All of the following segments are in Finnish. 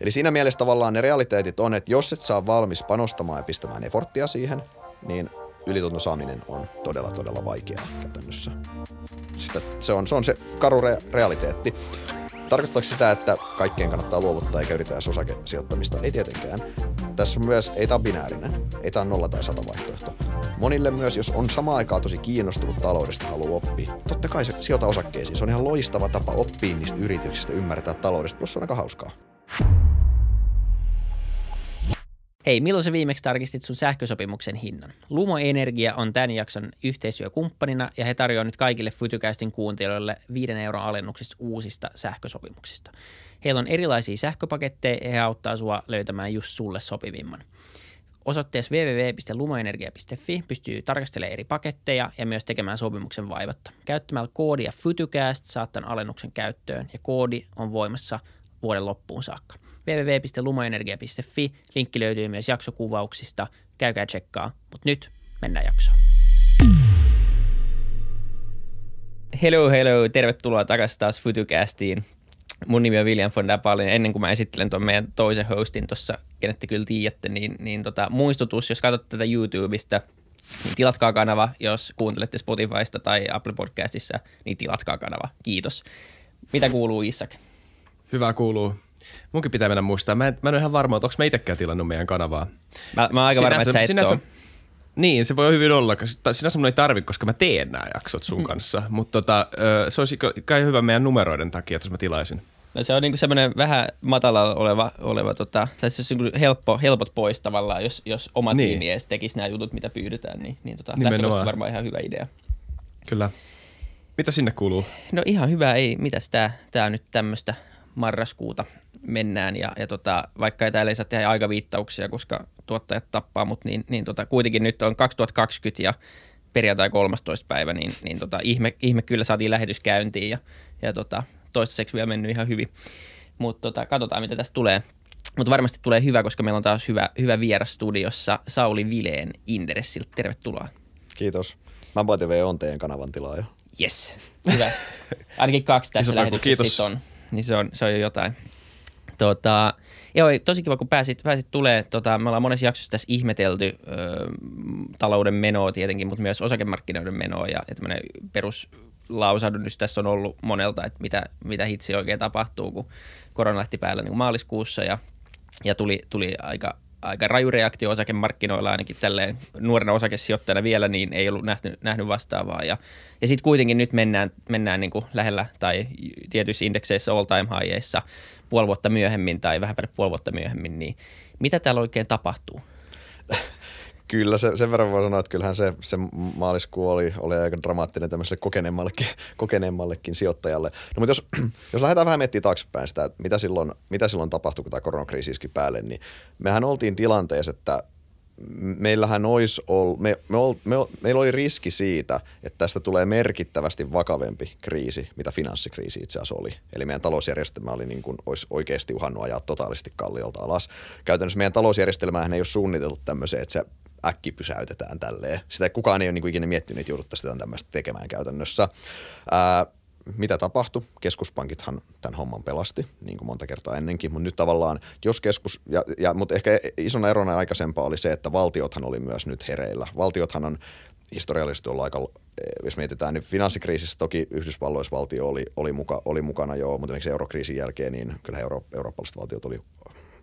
Eli siinä mielessä tavallaan ne realiteetit on, että jos et saa valmis panostamaan ja pistämään eforttia siihen, niin ylitunnon saaminen on todella todella vaikeaa käytännössä. Sitä, se, on, se on se karu re- realiteetti. Tarkoittaako sitä, että kaikkien kannattaa luovuttaa eikä yritetä osakesijoittamista? Ei tietenkään. Tässä on myös ei tämä ole binäärinen. Ei tämä ole nolla tai sata vaihtoehto. Monille myös, jos on samaan aikaan tosi kiinnostunut taloudesta haluaa oppia, totta kai se sijoita osakkeisiin. Se on ihan loistava tapa oppia niistä yrityksistä, ymmärtää taloudesta, plus se on aika hauskaa. Hei, milloin sä viimeksi tarkistit sun sähkösopimuksen hinnan? Lumo Energia on tämän jakson yhteistyökumppanina ja he tarjoavat nyt kaikille Fytykästin kuuntelijoille 5 euron alennuksista uusista sähkösopimuksista. Heillä on erilaisia sähköpaketteja ja he auttaa sua löytämään just sulle sopivimman. Osoitteessa www.lumoenergia.fi pystyy tarkastelemaan eri paketteja ja myös tekemään sopimuksen vaivatta. Käyttämällä koodia FYTYCAST saat tämän alennuksen käyttöön ja koodi on voimassa vuoden loppuun saakka – www.lumoenergia.fi. Linkki löytyy myös jaksokuvauksista. Käykää tsekkaa. Mutta nyt mennään jaksoon. Hello, hello. Tervetuloa takaisin taas Futucastiin. Mun nimi on William von Dabalin. Ennen kuin mä esittelen tuon meidän toisen hostin tuossa, kenet te kyllä tiedätte, niin, niin tota, muistutus, jos katsotte tätä YouTubesta, niin tilatkaa kanava. Jos kuuntelette Spotifysta tai Apple Podcastissa, niin tilatkaa kanava. Kiitos. Mitä kuuluu Isak? Hyvä kuuluu. Munkin pitää mennä muistaa. Mä en, mä en ole ihan varma, että onko mä itsekään tilannut meidän kanavaa. Mä, mä oon aika varma, että sä niin, se voi hyvin olla. Sinä mun ei tarvi, koska mä teen nämä jaksot sun mm. kanssa. Mutta tota, se olisi kai hyvä meidän numeroiden takia, jos mä tilaisin. No se on niinku semmoinen vähän matalalla oleva, oleva tota, tai on siis niinku helppo, helpot pois tavallaan, jos, jos oma niin. tiimi edes tekisi nämä jutut, mitä pyydetään, niin, niin tota, on varmaan ihan hyvä idea. Kyllä. Mitä sinne kuuluu? No ihan hyvä, ei. Mitäs tää, tää nyt tämmöistä marraskuuta mennään. Ja, ja tota, vaikka täällä ei saa tehdä aikaviittauksia, koska tuottajat tappaa, mutta niin, niin tota, kuitenkin nyt on 2020 ja perjantai 13. päivä, niin, niin tota, ihme, ihme, kyllä saatiin lähetys käyntiin ja, ja tota, toistaiseksi vielä mennyt ihan hyvin. Mutta tota, katsotaan, mitä tästä tulee. Mutta varmasti tulee hyvä, koska meillä on taas hyvä, hyvä vieras studiossa Sauli Vileen Inderessiltä. Tervetuloa. Kiitos. Mä TV on teidän kanavan tilaaja. Yes, hyvä. Ainakin kaksi tässä lähetyksessä on, niin se on, se on jo jotain tota, joo, tosi kiva, kun pääsit, pääsit tulee. Tota, me ollaan monessa jaksossa tässä ihmetelty ö, talouden menoa tietenkin, mutta myös osakemarkkinoiden menoa ja, ja tämmöinen perus lausahdus tässä on ollut monelta, että mitä, mitä hitsi oikein tapahtuu, kun korona lähti päällä niin maaliskuussa ja, ja tuli, tuli aika, aika raju reaktio osakemarkkinoilla ainakin tälleen nuorena osakesijoittajana vielä, niin ei ollut nähty nähnyt vastaavaa. Ja, ja sitten kuitenkin nyt mennään, mennään niin kuin lähellä tai tietyissä indekseissä all time highissa puoli vuotta myöhemmin tai vähän päälle puoli vuotta myöhemmin, niin mitä täällä oikein tapahtuu? Kyllä, se, sen verran voi sanoa, että kyllähän se, se maaliskuu oli, oli aika dramaattinen tämmöiselle kokeneemmallekin, kokeneemmallekin sijoittajalle. No, mutta jos, jos lähdetään vähän miettimään taaksepäin sitä, että mitä silloin, mitä silloin tapahtui, kun tämä koronakriisi iski päälle, niin mehän oltiin tilanteessa, että meillähän olisi ollut, me, me ol, me, meillä oli riski siitä, että tästä tulee merkittävästi vakavempi kriisi, mitä finanssikriisi itse asiassa oli. Eli meidän talousjärjestelmä oli niin kuin, olisi oikeasti uhannut ajaa totaalisesti kalliolta alas. Käytännössä meidän talousjärjestelmähän ei ole suunniteltu tämmöiseen, että se äkki pysäytetään tälleen. Sitä kukaan ei ole niin kuin ikinä miettinyt, että jouduttaisiin tämmöistä tekemään käytännössä. Ää, mitä tapahtui? Keskuspankithan tämän homman pelasti, niin kuin monta kertaa ennenkin, mutta nyt tavallaan, jos keskus, ja, ja, mutta ehkä isona erona aikaisempaa oli se, että valtiothan oli myös nyt hereillä. Valtiothan on historiallisesti ollut aika, eh, jos mietitään, niin finanssikriisissä toki Yhdysvalloissa valtio oli, oli, muka, oli mukana jo, mutta esimerkiksi eurokriisin jälkeen, niin kyllä euro, eurooppalaiset valtiot oli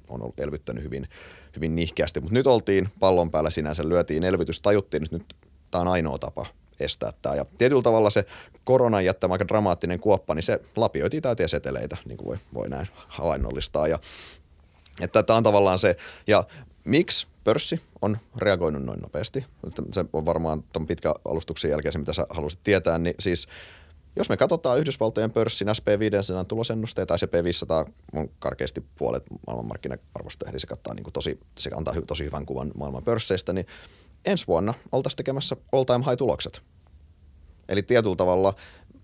on elvyttänyt hyvin, hyvin nihkeästi. Mutta nyt oltiin pallon päällä sinänsä, lyötiin elvytys, tajuttiin, että nyt tämä on ainoa tapa estää tämä. Ja tietyllä tavalla se koronan jättämä aika dramaattinen kuoppa, niin se lapioitiin täytiä seteleitä, niin kuin voi, voi näin havainnollistaa. Ja, että tämä on tavallaan se, ja miksi pörssi on reagoinut noin nopeasti? Se on varmaan tuon pitkän alustuksen jälkeen se, mitä sä halusit tietää, niin siis jos me katsotaan Yhdysvaltojen pörssin SP500 tulosennusteita, SP500 on karkeasti puolet maailman arvosta eli se, kattaa niin kuin tosi, se antaa tosi hyvän kuvan maailman pörsseistä, niin ensi vuonna oltaisiin tekemässä all-time high-tulokset. Eli tietyllä tavalla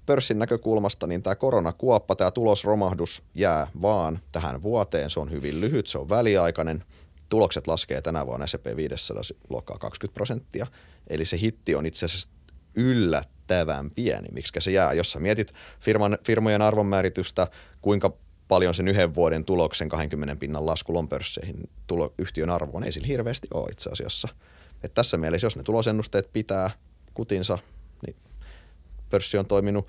pörssin näkökulmasta niin tämä koronakuoppa, tämä tulosromahdus jää vaan tähän vuoteen. Se on hyvin lyhyt, se on väliaikainen. Tulokset laskee tänä vuonna S&P 500 luokkaa 20 prosenttia. Eli se hitti on itse asiassa yllättävän pieni. Miksi se jää? Jos sä mietit firman, firmojen arvonmääritystä, kuinka paljon sen yhden vuoden tuloksen 20 pinnan lasku lompörsseihin tulo, yhtiön arvoon, ei sillä hirveästi ole itse asiassa – et tässä mielessä, jos ne tulosennusteet pitää kutinsa, niin pörssi on toiminut,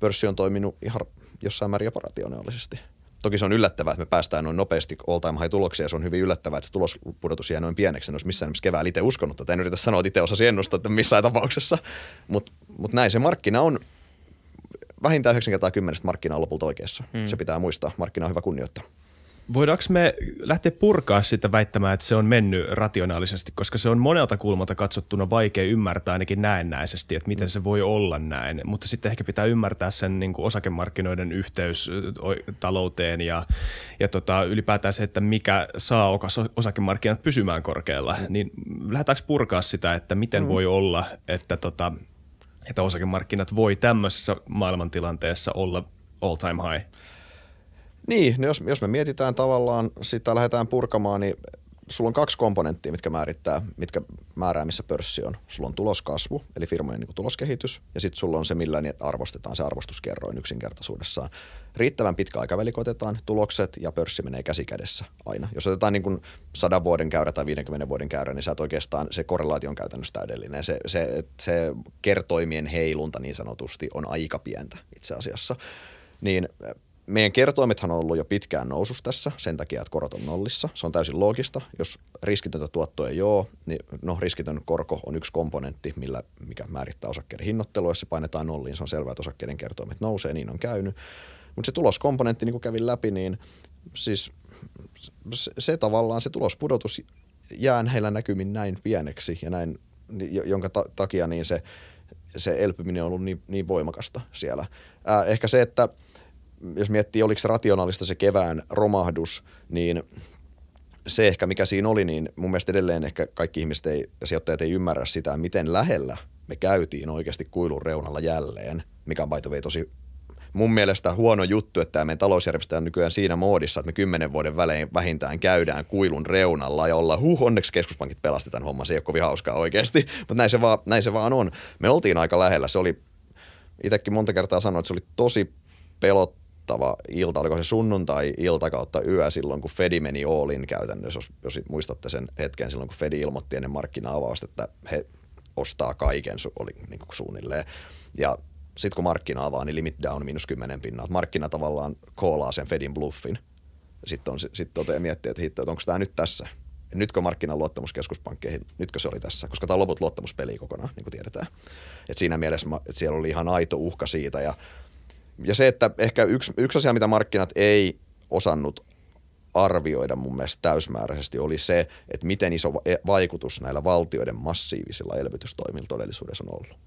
pörssi on toiminut ihan jossain määrin operationaalisesti. Toki se on yllättävää, että me päästään noin nopeasti all time high tuloksia. Se on hyvin yllättävää, että se tulospudotus jää noin pieneksi. En olisi missään nimessä keväällä itse uskonut, että en yritä sanoa, että itse osasi ennustaa, että missään tapauksessa. Mutta mut näin se markkina on. Vähintään 9 kertaa 10 markkina on lopulta oikeassa. Hmm. Se pitää muistaa. Markkina on hyvä kunnioittaa. Voidaanko me lähteä purkaa sitä väittämään, että se on mennyt rationaalisesti, koska se on monelta kulmalta katsottuna vaikea ymmärtää ainakin näennäisesti, että miten se voi olla näin. Mutta sitten ehkä pitää ymmärtää sen niin kuin osakemarkkinoiden yhteys talouteen ja, ja tota, ylipäätään se, että mikä saa osakemarkkinat pysymään korkealla. Mm. Niin lähdetäänkö purkaa sitä, että miten mm. voi olla, että, tota, että osakemarkkinat voi tämmöisessä maailmantilanteessa olla all time high? Niin, no jos, jos me mietitään tavallaan sitä, lähdetään purkamaan, niin sulla on kaksi komponenttia, mitkä määrittää, mitkä määrää, missä pörssi on. Sulla on tuloskasvu, eli firmojen niin tuloskehitys, ja sitten sulla on se, millä niin arvostetaan, se arvostuskerroin yksinkertaisuudessaan. Riittävän pitkä aikaväli otetaan, tulokset ja pörssi menee käsikädessä aina. Jos otetaan niin kuin 100 vuoden käyrä tai 50 vuoden käyrä, niin sä et oikeastaan, se korrelaatio on käytännössä täydellinen. Se, se, se kertoimien heilunta niin sanotusti on aika pientä itse asiassa. Niin meidän kertoimethan on ollut jo pitkään nousus tässä sen takia, että korot on nollissa. Se on täysin loogista. Jos riskitöntä tuottoa ei ole, niin no riskitön korko on yksi komponentti, millä, mikä määrittää osakkeiden hinnoittelua. Jos se painetaan nolliin, se on selvää, että osakkeiden kertoimet nousee, niin on käynyt. Mutta se tuloskomponentti, niin kuin kävin läpi, niin siis se, se tavallaan se tulospudotus jää näillä näkymin näin pieneksi ja näin, jonka ta- takia niin se, se elpyminen on ollut niin, niin voimakasta siellä. Ää, ehkä se, että – jos miettii, oliko se rationaalista se kevään romahdus, niin se ehkä mikä siinä oli, niin mun mielestä edelleen ehkä kaikki ihmiset ei, sijoittajat ei ymmärrä sitä, miten lähellä me käytiin oikeasti kuilun reunalla jälleen, mikä on vei tosi mun mielestä huono juttu, että tämä meidän talousjärjestelmä on nykyään siinä moodissa, että me kymmenen vuoden välein vähintään käydään kuilun reunalla ja ollaan, huh, onneksi keskuspankit pelastetaan homma, se ei ole kovin hauskaa oikeasti, mutta näin se, vaan, näin se vaan on. Me oltiin aika lähellä, se oli, itsekin monta kertaa sanoin, että se oli tosi pelot kuumottava ilta, oliko se sunnuntai-ilta kautta yö silloin, kun Fedi meni Oolin käytännössä, jos, jos muistatte sen hetken silloin, kun Fedi ilmoitti ennen markkina-avausta, että he ostaa kaiken, oli niin kuin suunnilleen. Ja sitten kun markkina avaa, niin limit down miinus 10 pinnaa. Markkina tavallaan koolaa sen Fedin bluffin. Sitten on, sit toteaa miettiä, että hitto, että onko tämä nyt tässä. nytkö markkinan luottamuskeskuspankkeihin, nytkö se oli tässä, koska tämä on loput luottamuspeli kokonaan, niin kuin tiedetään. Et siinä mielessä että siellä oli ihan aito uhka siitä ja ja se, että ehkä yksi, yksi asia, mitä markkinat ei osannut arvioida mun mielestä täysmääräisesti oli se, että miten iso e-, vaikutus näillä valtioiden massiivisilla elvytystoimilla todellisuudessa on ollut.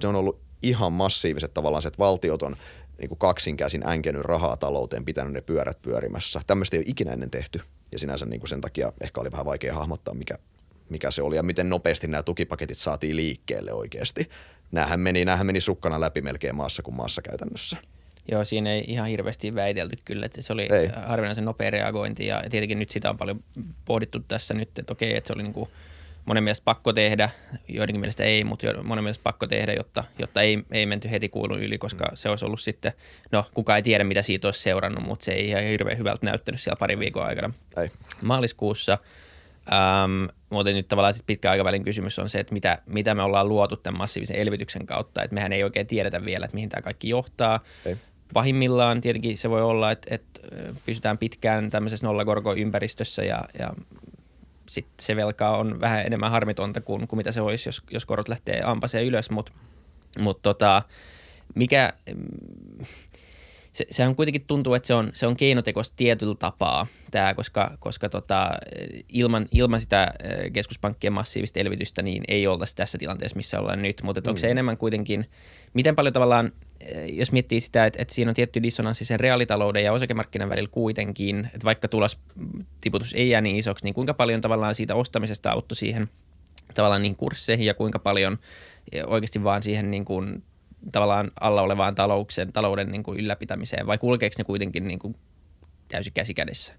Se on ollut ihan massiiviset tavallaan se, että valtiot on niin kuin kaksinkäsin änkenyt rahaa talouteen, pitänyt ne pyörät pyörimässä. Tämmöistä ei ole ikinä ennen tehty ja sinänsä niin kuin sen takia ehkä oli vähän vaikea hahmottaa, mikä, mikä se oli ja miten nopeasti nämä tukipaketit saatiin liikkeelle oikeasti näähän meni, näähän meni sukkana läpi melkein maassa kuin maassa käytännössä. Joo, siinä ei ihan hirveästi väitelty kyllä, että se oli ei. harvinaisen nopea reagointi ja tietenkin nyt sitä on paljon pohdittu tässä nyt, että okei, että se oli niin kuin monen mielestä pakko tehdä, joidenkin mielestä ei, mutta monen mielestä pakko tehdä, jotta, jotta ei, ei menty heti kuulun yli, koska se olisi ollut sitten, no kuka ei tiedä mitä siitä olisi seurannut, mutta se ei ihan hirveän hyvältä näyttänyt siellä parin viikon aikana. Ei. Maaliskuussa – Ähm, mutta nyt tavallaan sit pitkän aikavälin kysymys on se, että mitä, mitä me ollaan luotu tämän massiivisen elvytyksen kautta. Että mehän ei oikein tiedetä vielä, että mihin tämä kaikki johtaa. Ei. Pahimmillaan tietenkin se voi olla, että, että pysytään pitkään tämmöisessä nollakorkoympäristössä ja, ja sit se velkaa on vähän enemmän harmitonta kuin, kuin mitä se olisi, jos, jos korot lähtee ampaseen ylös. Mutta mut tota, mikä, se, sehän kuitenkin tuntuu, että se on, se on keinotekos tietyllä tapaa tämä, koska, koska tota, ilman, ilman sitä äh, keskuspankkien massiivista elvytystä niin ei oltaisi tässä tilanteessa, missä ollaan nyt. Mutta mm. onko se mm. enemmän kuitenkin, miten paljon tavallaan, äh, jos miettii sitä, että, että siinä on tietty dissonanssi sen reaalitalouden ja osakemarkkinan välillä kuitenkin, että vaikka tulos tiputus ei jää niin isoksi, niin kuinka paljon tavallaan siitä ostamisesta auttoi siihen tavallaan niin kursseihin ja kuinka paljon äh, oikeasti vaan siihen niin kuin tavallaan alla olevaan talouksen, talouden niin kuin ylläpitämiseen vai kulkeeko ne kuitenkin niin kuin täysin käsi kädessä?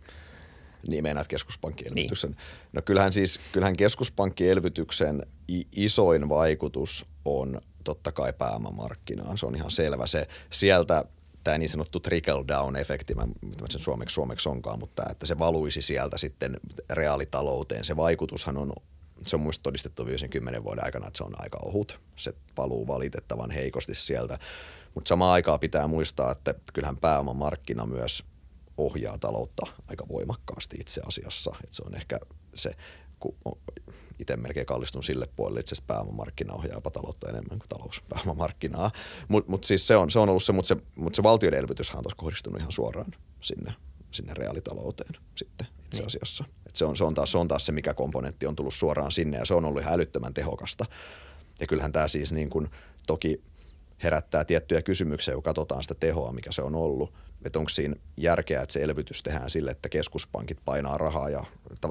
Niin meinaat keskuspankkielvytyksen. Niin. No kyllähän siis, kyllähän keskuspankkielvytyksen isoin vaikutus on totta kai pääomamarkkinaan. Se on ihan selvä. Se sieltä tämä niin sanottu trickle down efekti, mä, mä sen suomeksi suomeksi onkaan, mutta että se valuisi sieltä sitten reaalitalouteen. Se vaikutushan on se on muista todistettu viimeisen kymmenen vuoden aikana, että se on aika ohut. Se paluu valitettavan heikosti sieltä. Mutta samaan aikaan pitää muistaa, että kyllähän pääomamarkkina myös ohjaa taloutta aika voimakkaasti itse asiassa. Et se on ehkä se, kun itse melkein kallistun sille puolelle, itse asiassa pääomamarkkina ohjaa jopa taloutta enemmän kuin talous pääomamarkkinaa. Mutta mut siis se on, se on ollut se, mutta se, mut se valtioiden elvytyshän on tuossa kohdistunut ihan suoraan sinne, sinne reaalitalouteen sitten itse niin. asiassa. Niin se on, se, on taas, se on taas se, mikä komponentti on tullut suoraan sinne ja se on ollut ihan älyttömän tehokasta. Ja kyllähän tämä siis niin kuin, toki herättää tiettyjä kysymyksiä, kun katsotaan sitä tehoa, mikä se on ollut. Että onko siinä järkeä, että se elvytys tehdään sille, että keskuspankit painaa rahaa ja,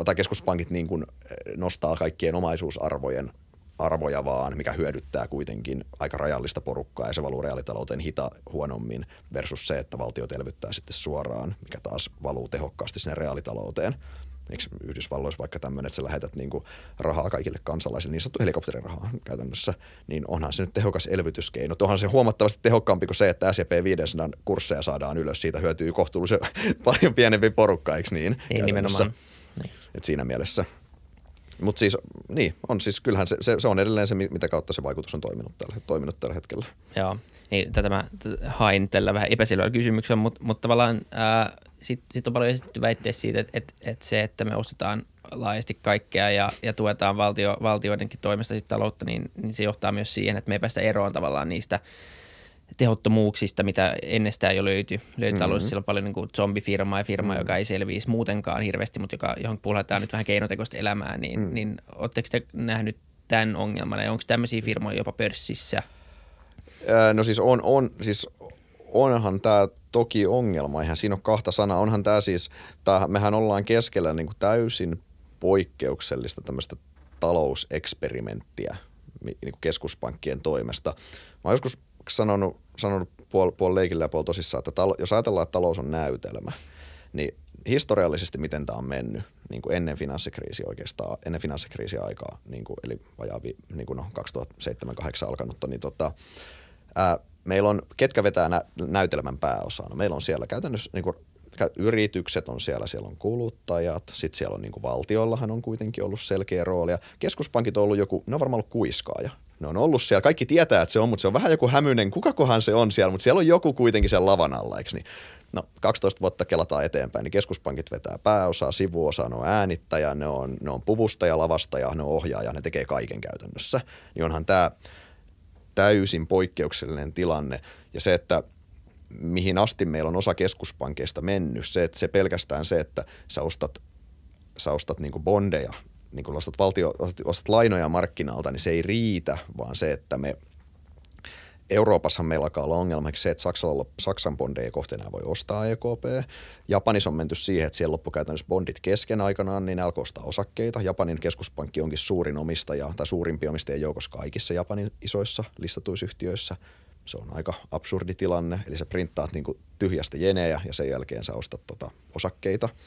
tai keskuspankit niin kuin eh, nostaa kaikkien omaisuusarvojen arvoja vaan, mikä hyödyttää kuitenkin aika rajallista porukkaa ja se valuu reaalitalouteen hita huonommin versus se, että valtio elvyttää sitten suoraan, mikä taas valuu tehokkaasti sinne reaalitalouteen. Eikö Yhdysvalloissa vaikka tämmöinen, että sä lähetät niin rahaa kaikille kansalaisille, niin sanottu helikopterirahaa käytännössä, niin onhan se nyt tehokas elvytyskeino. Onhan se huomattavasti tehokkaampi kuin se, että S&P 500 kursseja saadaan ylös. Siitä hyötyy kohtuullisen paljon pienempi porukka, eikö niin? Ei niin, nimenomaan. Niin. Et siinä mielessä – mutta siis, niin, on siis, kyllähän se, se, se, on edelleen se, mitä kautta se vaikutus on toiminut tällä, toiminut tällä hetkellä. Joo, niin tätä mä hain tällä vähän epäselvällä kysymyksellä, mutta mut tavallaan sitten sit on paljon esitetty väitteitä siitä, että et, et se, että me ostetaan laajasti kaikkea ja, ja tuetaan valtio, valtioidenkin toimesta sit taloutta, niin, niin se johtaa myös siihen, että me ei päästä eroon tavallaan niistä – tehottomuuksista, mitä ennestään jo löytyi. Löytyi mm-hmm. alueella siellä paljon niin kuin zombifirmaa ja firmaa, mm-hmm. joka ei selviisi muutenkaan hirveästi, mutta joka, johon puhutaan nyt vähän keinotekoista elämää, niin, mm. niin oletteko te nähnyt tämän ongelman ja onko tämmöisiä siis- firmoja jopa pörssissä? No siis, on, on, siis onhan tämä toki ongelma, eihän siinä ole kahta sanaa. Onhan tämä siis, tää, mehän ollaan keskellä niin kuin täysin poikkeuksellista tämmöistä talouseksperimenttiä niin kuin keskuspankkien toimesta. Mä joskus sanonut, sanonut puol, puol leikillä ja puol tosissaan, että talo, jos ajatellaan, että talous on näytelmä, niin historiallisesti miten tämä on mennyt niin kuin ennen finanssikriisiä oikeastaan, ennen finanssikriisiä aikaa, niin kuin, eli vajaa niin kuin no, 2007-2008 alkanutta, niin tota, ää, meillä on, ketkä vetää nä- näytelmän No, Meillä on siellä käytännössä niin kuin, yritykset on siellä, siellä on kuluttajat, sitten siellä on niin kuin valtiollahan on kuitenkin ollut selkeä rooli ja keskuspankit on ollut joku, ne on varmaan ollut kuiskaaja ne on ollut siellä, kaikki tietää, että se on, mutta se on vähän joku hämyinen, kukakohan se on siellä, mutta siellä on joku kuitenkin sen lavan alla, eikö niin? No, 12 vuotta kelataan eteenpäin, niin keskuspankit vetää pääosaa, sivuosaa, ne on äänittäjä, ne on, ne on puvustaja, lavastaja, ne on ohjaaja, ne tekee kaiken käytännössä. Niin onhan tämä täysin poikkeuksellinen tilanne ja se, että mihin asti meillä on osa keskuspankeista mennyt, se, että se pelkästään se, että sä ostat, sä ostat niin bondeja niin kun ostat, valtio, ostat, ostat lainoja markkinalta, niin se ei riitä, vaan se, että me Euroopassa meillä alkaa olla ongelmaksi se, että Saksalla, Saksan bondeja kohteena voi ostaa EKP. Japanissa on menty siihen, että siellä loppukäytännössä bondit kesken aikanaan, niin alkoi ostaa osakkeita. Japanin keskuspankki onkin suurin omistaja tai suurimpia omistajia joukossa kaikissa Japanin isoissa listatuissa yhtiöissä. Se on aika absurdi tilanne, eli sä printtaat niin tyhjästä jenejä ja sen jälkeen sä ostat tota osakkeita –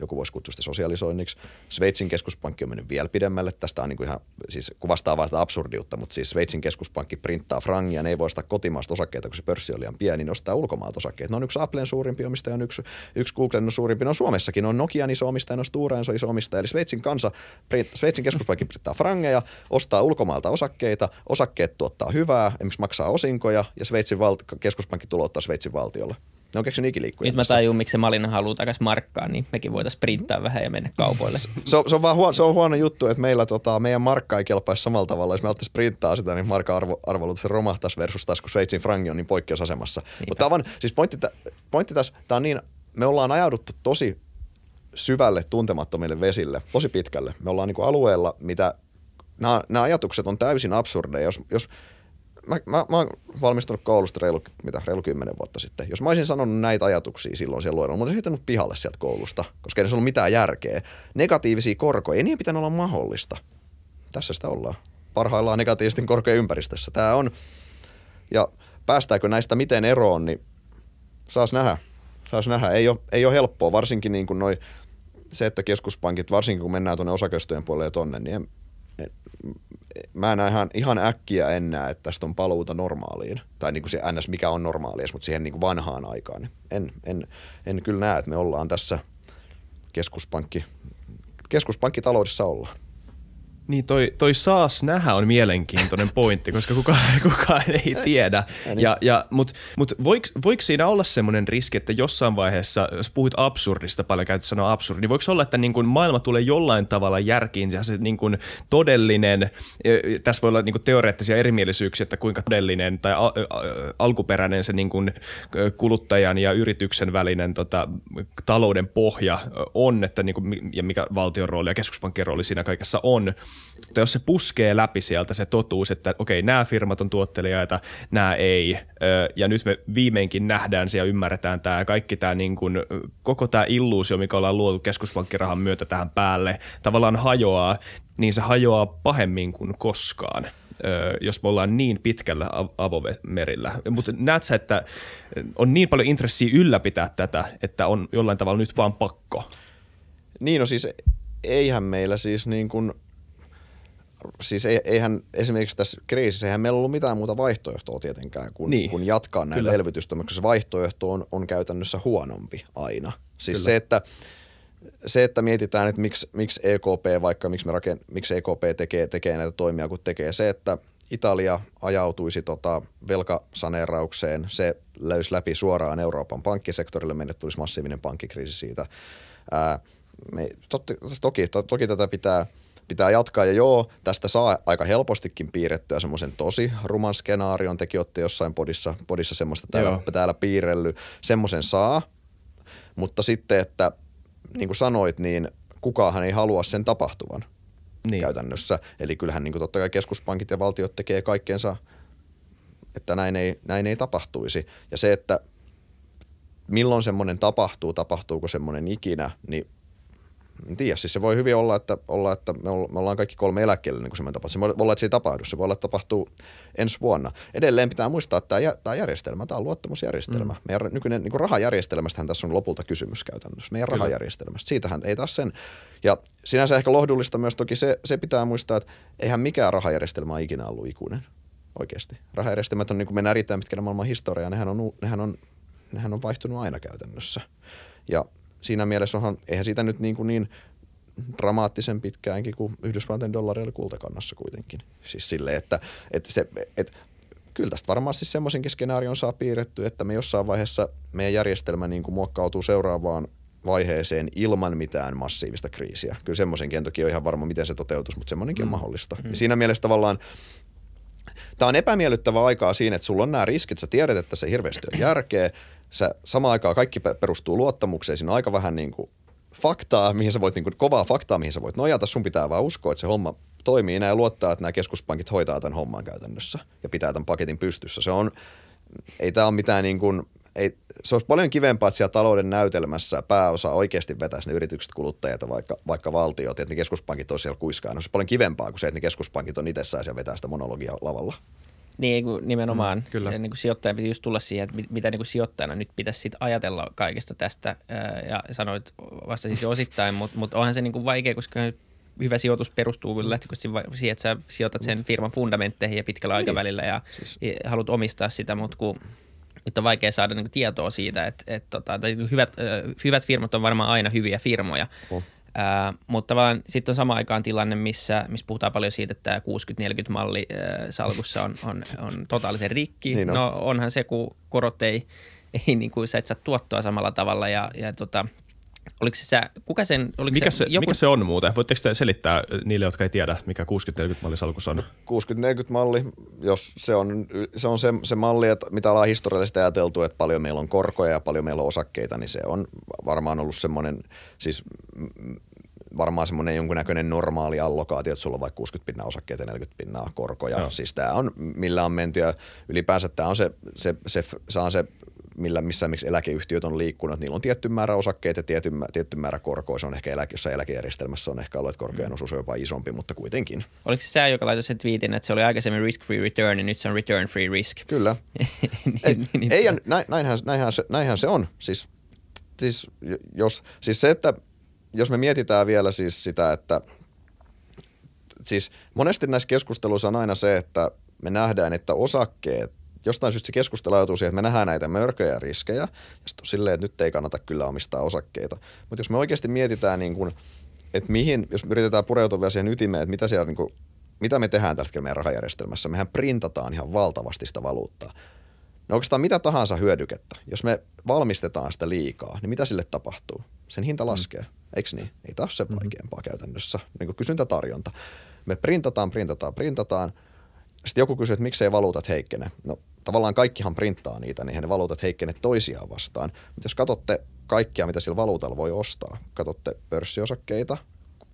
joku voisi kutsua sitä sosialisoinniksi. Sveitsin keskuspankki on mennyt vielä pidemmälle. Tästä on niin kuin ihan, siis kuvastaa vain sitä absurdiutta, mutta siis Sveitsin keskuspankki printtaa frangia, ne ei voi ostaa kotimaasta osakkeita, kun se pörssi on liian pieni, niin ostaa ulkomaalta osakkeita. Ne on yksi Applen suurimpi omistaja, on yksi, yksi Googlen suurimpi, on Suomessakin, on Nokian iso omistaja, on Stora Enso iso omistaja. Eli Sveitsin kansa, print, Sveitsin keskuspankki printtaa frangeja, ostaa ulkomaalta osakkeita, osakkeet tuottaa hyvää, esimerkiksi maksaa osinkoja ja Sveitsin val- keskuspankki tulouttaa Sveitsin valtiolle. Ne on keksinyt ikiliikkuja. Nyt mä tajun, miksi se Malina haluaa takaisin markkaan, niin mekin voitaisiin printtaa vähän ja mennä kaupoille. Se, se, on, se on vaan huono, se on huono juttu, että meillä tota, meidän markka ei kelpaisi samalla tavalla. Jos me alettaisiin printtaa sitä, niin markka arvo, arvolut se romahtaisi versus taas, kun Sveitsin frangi on niin poikkeusasemassa. Niinpä. Mutta vaan, siis pointti, pointti tässä, tämä on niin, me ollaan ajauduttu tosi syvälle tuntemattomille vesille, tosi pitkälle. Me ollaan niin kuin alueella, mitä nämä, nämä ajatukset on täysin absurdeja. Jos, jos mä, mä, mä oon valmistunut koulusta reilu, mitä, reilu kymmenen vuotta sitten. Jos mä olisin sanonut näitä ajatuksia silloin siellä luennolla, mä olisin heittänyt pihalle sieltä koulusta, koska ei se ollut mitään järkeä. Negatiivisia korkoja, ei niin pitänyt olla mahdollista. Tässä sitä ollaan. Parhaillaan negatiivisten korkojen ympäristössä. Tämä on, ja päästäänkö näistä miten eroon, niin saas nähdä. Saas nähdä. Ei ole, ei ole helppoa, varsinkin niin kuin noi, se, että keskuspankit, varsinkin kun mennään tuonne osakeyhtiöjen puolelle ja tonne, niin en, mä en ihan, ihan äkkiä enää, että tästä on paluuta normaaliin. Tai niin kuin se NS, mikä on normaalia, mutta siihen niin kuin vanhaan aikaan. En, en, en kyllä näe, että me ollaan tässä keskuspankki, keskuspankkitaloudessa ollaan. Niin toi, toi saas nähdä on mielenkiintoinen pointti, koska kukaan, kukaan ei tiedä. No niin. Ja, ja, Mutta mut voiko, voiko siinä olla semmoinen riski, että jossain vaiheessa, jos puhut absurdista, paljon käytetään sanoa absurdi, niin voiko olla, että niin kun maailma tulee jollain tavalla järkiin ja se niin kun todellinen, e, tässä voi olla niin kun teoreettisia erimielisyyksiä, että kuinka todellinen tai a, a, alkuperäinen se niin kun e, kuluttajan ja yrityksen välinen tota, talouden pohja on, että niin kun, ja mikä valtion rooli ja keskuspankin rooli siinä kaikessa on – mutta jos se puskee läpi sieltä se totuus, että okei, nämä firmat on tuottelijaita, nämä ei, ja nyt me viimeinkin nähdään se ja ymmärretään tämä kaikki tämä niin kuin, koko tämä illuusio, mikä ollaan luotu keskuspankkirahan myötä tähän päälle, tavallaan hajoaa, niin se hajoaa pahemmin kuin koskaan jos me ollaan niin pitkällä avomerillä. Mutta näet sä, että on niin paljon intressiä ylläpitää tätä, että on jollain tavalla nyt vaan pakko? Niin, no siis eihän meillä siis niin kuin siis eihän esimerkiksi tässä kriisissä, eihän meillä ollut mitään muuta vaihtoehtoa tietenkään, kun, niin. kun jatkaa näitä Kyllä. elvytystoimia, vaihtoehto on, on käytännössä huonompi aina. Siis se, että se, että mietitään, että miksi, miksi EKP, vaikka miksi, me raken, miksi EKP tekee, tekee näitä toimia, kun tekee se, että Italia ajautuisi tota velkasaneeraukseen, se löysi läpi suoraan Euroopan pankkisektorille, meille tulisi massiivinen pankkikriisi siitä. Ää, me, totti, toki, to, toki tätä pitää – pitää jatkaa. Ja joo, tästä saa aika helpostikin piirrettyä semmoisen tosi ruman skenaarion. Tekin olette jossain podissa, podissa semmoista täällä, täällä piirrellyt. Semmoisen saa, mutta sitten, että niin kuin sanoit, niin kukaan ei halua sen tapahtuvan niin. käytännössä. Eli kyllähän niin kuin totta kai keskuspankit ja valtiot tekee kaikkeensa, että näin ei, näin ei tapahtuisi. Ja se, että milloin semmoinen tapahtuu, tapahtuuko semmoinen ikinä, niin en tiedä, siis se voi hyvin olla, että, olla, että me, ollaan kaikki kolme eläkkeellä, niin kuin tapahtuu. Se voi olla, että se ei tapahdu, se voi olla, että tapahtuu ensi vuonna. Edelleen pitää muistaa, että tämä järjestelmä, tämä on luottamusjärjestelmä. Mm. Meidän nykyinen niin rahajärjestelmästähän tässä on lopulta kysymys käytännössä, meidän Kyllä. rahajärjestelmästä. Siitähän ei taas sen. Ja sinänsä ehkä lohdullista myös toki se, se pitää muistaa, että eihän mikään rahajärjestelmä ole ikinä ollut ikuinen oikeasti. Rahajärjestelmät on, niin kuin mennään erittäin pitkänä maailman historiaa, nehän on, nehän on, nehän on vaihtunut aina käytännössä. Ja siinä mielessä onhan, eihän sitä nyt niin, kuin niin dramaattisen pitkäänkin kuin Yhdysvaltain dollari kultakannassa kuitenkin. Siis sille, että, että se, että kyllä tästä varmaan siis semmoisenkin skenaarion saa piirretty, että me jossain vaiheessa meidän järjestelmä niin kuin muokkautuu seuraavaan vaiheeseen ilman mitään massiivista kriisiä. Kyllä semmoisenkin en toki ole ihan varma, miten se toteutus, mutta semmoinenkin mm. on mahdollista. Mm. Ja siinä mielessä tavallaan tämä on epämiellyttävä aikaa siinä, että sulla on nämä riskit, sä tiedät, että se hirveästi on järkeä, sä samaan aikaan kaikki perustuu luottamukseen, siinä on aika vähän niin kuin faktaa, mihin sä voit, niin kuin kovaa faktaa, mihin sä voit nojata, sun pitää vaan uskoa, että se homma toimii näin ja luottaa, että nämä keskuspankit hoitaa tämän homman käytännössä ja pitää tämän paketin pystyssä. Se on, ei tämä ole mitään niin kuin, ei, se olisi paljon kivempaa, että siellä talouden näytelmässä pääosa oikeasti vetäisi ne yritykset kuluttajat vaikka, vaikka valtiot, että ne keskuspankit on siellä kuiskaan. Se olisi paljon kivempaa kuin se, että ne keskuspankit on itsessään ja vetää sitä monologia lavalla. Niin, nimenomaan. Mm, kyllä. niin kuin sijoittaja piti just tulla siihen, että mitä niin kuin sijoittajana nyt pitäisi sit ajatella kaikesta tästä. Ja sanoit vasta siis osittain, mutta mut onhan se niin kuin vaikea, koska hyvä sijoitus perustuu kyllä siihen, että sä sijoitat sen firman fundamentteihin ja pitkällä niin. aikavälillä ja siis. haluat omistaa sitä, mutta kun nyt on vaikea saada niin tietoa siitä, että, että tota, niin hyvät, hyvät firmat on varmaan aina hyviä firmoja, oh mutta tavallaan sitten on sama aikaan tilanne, missä, missä puhutaan paljon siitä, että tämä 60-40-malli ää, salkussa on, on, on totaalisen rikki. Niin on. No onhan se, kun korot ei, ei niin kuin, sä et saa tuottoa samalla tavalla ja, ja tota, Oliko se, kuka sen, oliko mikä, se, se joku... mikä se on muuten? Voitteko te selittää niille, jotka ei tiedä, mikä 60-40-malli salkus on? 60-40-malli, jos se on se, on se, se malli, että mitä ollaan historiallisesti ajateltu, että paljon meillä on korkoja ja paljon meillä on osakkeita, niin se on varmaan ollut semmoinen, siis varmaan semmoinen jonkunnäköinen normaali allokaatio, että sulla on vaikka 60 pinnaa osakkeita ja 40 pinnaa korkoja. No. Siis tämä on, millä on menty ja ylipäänsä tämä on se, se, se, se, se, se, se, se millä, missä miksi eläkeyhtiöt on liikkunut. Niillä on tietty määrä osakkeita ja tietty, tietty määrä korkoa. Se on ehkä eläke, jossain eläkejärjestelmässä on ehkä ollut, että korkojen mm. osuus on jopa isompi, mutta kuitenkin. Oliko se sä, joka laitoi sen twiitin, että se oli aikaisemmin risk-free return ja niin nyt se on return-free risk? Kyllä. Niin, niin, ei, näin, se, näinhän se on. Siis, siis, jos, siis se, että jos me mietitään vielä siis sitä, että siis monesti näissä keskusteluissa on aina se, että me nähdään, että osakkeet jostain syystä se keskustelu ajatuu siihen, että me nähdään näitä mörköjä ja riskejä, ja sitten on silleen, että nyt ei kannata kyllä omistaa osakkeita. Mutta jos me oikeasti mietitään, niin kuin, että mihin, jos yritetään pureutua vielä siihen ytimeen, että mitä, siellä, niin kuin, mitä me tehdään tällä hetkellä meidän rahajärjestelmässä, mehän printataan ihan valtavasti sitä valuuttaa. No oikeastaan mitä tahansa hyödykettä, jos me valmistetaan sitä liikaa, niin mitä sille tapahtuu? Sen hinta mm. laskee, mm. eikö niin? Ei taas se mm-hmm. vaikeampaa mm-hmm. käytännössä, niin kuin kysyntätarjonta. Me printataan, printataan, printataan. Sitten joku kysyy, että miksei valuutat heikkene. No tavallaan kaikkihan printtaa niitä, niin ne valuutat heikkenevät toisiaan vastaan. Mutta jos katsotte kaikkia, mitä sillä valuutalla voi ostaa, katsotte pörssiosakkeita,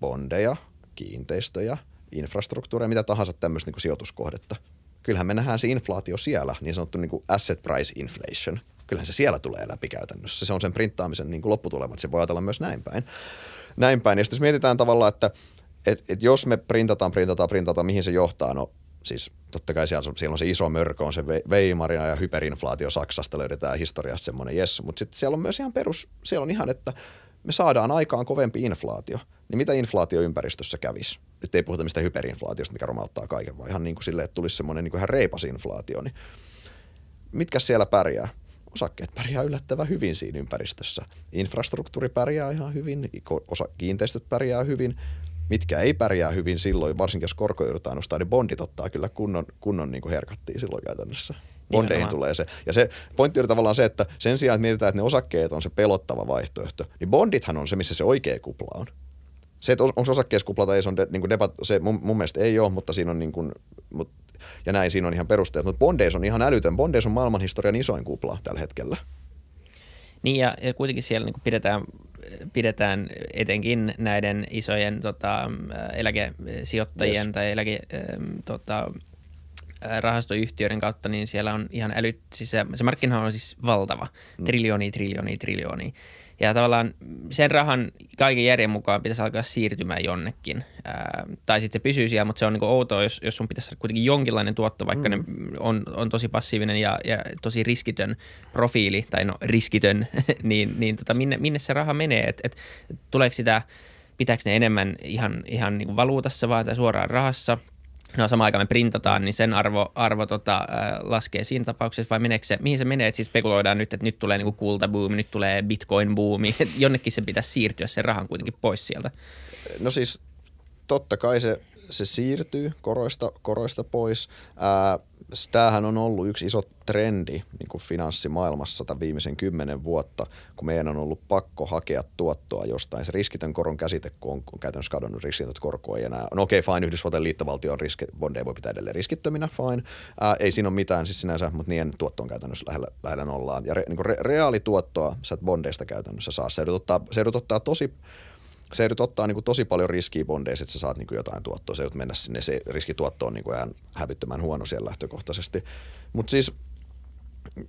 bondeja, kiinteistöjä, infrastruktuuria, mitä tahansa tämmöistä niin sijoituskohdetta. Kyllähän me nähdään se inflaatio siellä, niin sanottu niin kuin asset price inflation. Kyllähän se siellä tulee läpi käytännössä. Se on sen printtaamisen niin kuin lopputulema, että se voi ajatella myös näin päin. Näin päin. Ja sitten jos mietitään tavallaan, että et, et jos me printataan, printataan, printataan, mihin se johtaa? No siis totta kai siellä, siellä on se iso mörkö, on se Weimaria ja hyperinflaatio Saksasta löydetään historiassa semmoinen jes, mutta sitten siellä on myös ihan perus, siellä on ihan, että me saadaan aikaan kovempi inflaatio, niin mitä inflaatio ympäristössä kävisi? Nyt ei puhuta mistä hyperinflaatiosta, mikä romauttaa kaiken, vaan ihan niin kuin silleen, että tulisi semmoinen niin kuin ihan reipas inflaatio, niin mitkä siellä pärjää? Osakkeet pärjää yllättävän hyvin siinä ympäristössä. Infrastruktuuri pärjää ihan hyvin, osa kiinteistöt pärjää hyvin, mitkä ei pärjää hyvin silloin, varsinkin jos korko joudutaan nostaa, niin bondit ottaa kyllä kunnon, kunnon niin kuin herkattiin silloin käytännössä. Bondeihin tulee se. Ja se pointti on tavallaan se, että sen sijaan, että mietitään, että ne osakkeet on se pelottava vaihtoehto, niin bondithan on se, missä se oikea kupla on. Se, että on, osakkeessa osakkeeskupla tai ei, se, on de, niin kuin debat, se mun, mun mielestä ei ole, mutta siinä on niin kuin, mut, ja näin siinä on ihan perusteet. Mutta bondeissa on ihan älytön. Bondeissa on maailmanhistorian isoin kupla tällä hetkellä. Niin ja, ja kuitenkin siellä niin pidetään pidetään etenkin näiden isojen tota, eläkesijoittajien yes. tai eläke, tota, rahastoyhtiöiden kautta, niin siellä on ihan älyt, siis se, se markkinahan on siis valtava, mm. triljooni, triljooni, triljooni. Ja tavallaan sen rahan kaiken järjen mukaan pitäisi alkaa siirtymään jonnekin. Ää, tai sitten se pysyy siellä, mutta se on niin outoa, jos, jos sun pitäisi saada kuitenkin jonkinlainen tuotto, vaikka mm. ne on, on tosi passiivinen ja, ja tosi riskitön profiili, tai no riskitön, niin, niin tota, minne, minne se raha menee? Et, et, tuleeko sitä, pitääkö ne enemmän ihan, ihan niin kuin valuutassa vaan tai suoraan rahassa – no samaan aikaan me printataan, niin sen arvo, arvo tota, laskee siinä tapauksessa vai meneekö se, mihin se menee, että siis spekuloidaan nyt, että nyt tulee niinku kultabuumi, nyt tulee bitcoin-buumi, jonnekin se pitäisi siirtyä sen rahan kuitenkin pois sieltä. No siis totta kai se, se siirtyy koroista, koroista pois. Ää, Siis tämähän on ollut yksi iso trendi niin kuin finanssimaailmassa tämän viimeisen kymmenen vuotta, kun meidän on ollut pakko hakea tuottoa jostain. Se riskitön koron käsite, kun on, on käytännössä kadonnut riskitön korko ei enää. No okei, okay, fine, Yhdysvaltain on riski, bondeja voi pitää edelleen riskittöminä, fine. Ää, ei siinä ole mitään siis sinänsä, mutta niin tuotto on käytännössä lähellä, lähellä nollaa. Ja re, niin kuin re, reaalituottoa sä et bondeista käytännössä saa. Se edut ottaa, se edut ottaa tosi se nyt ottaa niin kuin tosi paljon riskiä bondeissa, että sä saat niin kuin jotain tuottoa. Se ei mennä sinne, se riskituotto on niin kuin ihan hävyttömän huono siellä lähtökohtaisesti. Mutta siis,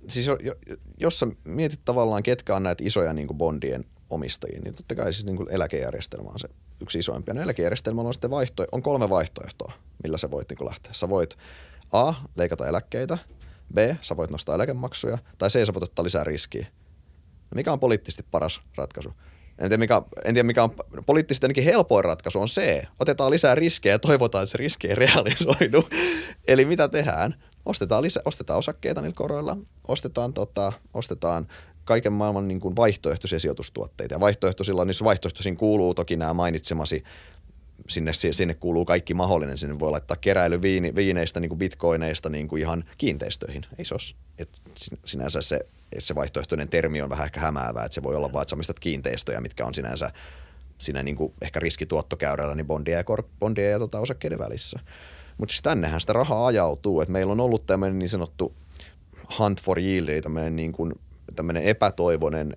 siis jo, jo, jos sä mietit tavallaan, ketkä on näitä isoja niin kuin bondien omistajia, niin totta kai siis niin kuin eläkejärjestelmä on se yksi isoimpia. No eläkejärjestelmällä on sitten vaihto, on kolme vaihtoehtoa, millä sä voit niin kuin lähteä. Sä voit A, leikata eläkkeitä, B, sä voit nostaa eläkemaksuja, tai C, sä voit ottaa lisää riskiä. mikä on poliittisesti paras ratkaisu? En tiedä, mikä, en tiedä mikä on poliittisesti ainakin helpoin ratkaisu on se, otetaan lisää riskejä ja toivotaan, että se riski ei realisoidu. Eli mitä tehdään? Ostetaan, lisä, ostetaan osakkeita niillä koroilla, ostetaan, tota, ostetaan kaiken maailman niin kuin vaihtoehtoisia sijoitustuotteita. Ja vaihtoehtoisilla, niissä vaihtoehtoisiin kuuluu toki nämä mainitsemasi sinne, sinne kuuluu kaikki mahdollinen. Sinne voi laittaa keräily viineistä, niin kuin bitcoineista niin kuin ihan kiinteistöihin. Ei se ole, että sinänsä se se vaihtoehtoinen termi on vähän ehkä hämäävää, että se voi olla vaan, että sä omistat kiinteistöjä, mitkä on sinänsä siinä niin kuin ehkä riskituottokäyrällä niin bondia ja, kor- bondia ja tota osakkeiden välissä. Mutta siis tännehän sitä rahaa ajautuu, että meillä on ollut tämmöinen niin sanottu hunt for yield, eli tämmöinen, niin kuin, tämmöinen epätoivoinen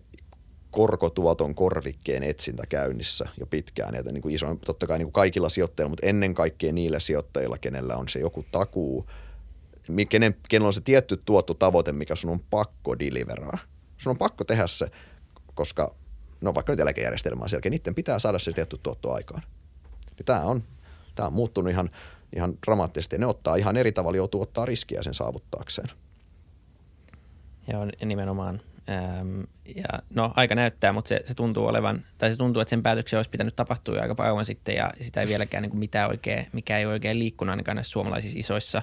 korkotuoton korvikkeen etsintä käynnissä jo pitkään. Että niin kuin iso, totta kai niin kuin kaikilla sijoittajilla, mutta ennen kaikkea niillä sijoittajilla, kenellä on se joku takuu – kenen, kenellä on se tietty tuotu tavoite, mikä sun on pakko deliveraa. Sun on pakko tehdä se, koska no vaikka nyt eläkejärjestelmä on selkeä, niiden pitää saada se tietty tuotto aikaan. Niin Tämä on, tää on muuttunut ihan, ihan dramaattisesti. Ne ottaa ihan eri tavalla, joutuu ottaa riskiä sen saavuttaakseen. Joo, nimenomaan. Ähm, ja, no aika näyttää, mutta se, se, tuntuu olevan, tai se tuntuu, että sen päätöksen olisi pitänyt tapahtua jo aika paljon sitten ja sitä ei vieläkään niin kuin mitään oikein, mikä ei oikein liikkunut ainakaan näissä suomalaisissa isoissa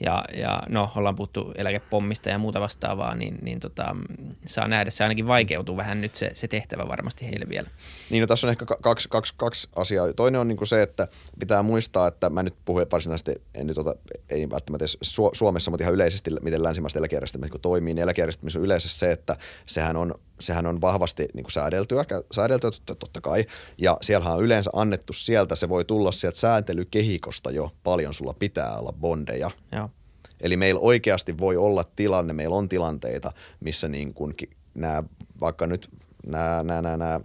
ja, ja no, ollaan puhuttu eläkepommista ja muuta vastaavaa, niin, niin tota, saa nähdä. Se ainakin vaikeutuu vähän nyt se, se tehtävä varmasti heille vielä. Niin, no tässä on ehkä kaksi, kaksi, kaksi asiaa. Toinen on niin kuin se, että pitää muistaa, että mä nyt puhun varsinaisesti, en nyt ota, ei välttämättä Su- Suomessa, mutta ihan yleisesti, miten länsimaista eläkejärjestelmä niin toimii, niin eläkejärjestelmissä on yleensä se, että sehän on sehän on vahvasti niin kuin säädeltyä, säädeltyä totta kai, ja siellähän on yleensä annettu sieltä, se voi tulla sieltä sääntelykehikosta jo, paljon sulla pitää olla bondeja. Ja. Eli meillä oikeasti voi olla tilanne, meillä on tilanteita, missä niin kuin nämä, vaikka nyt nämä, nämä, nämä, nämä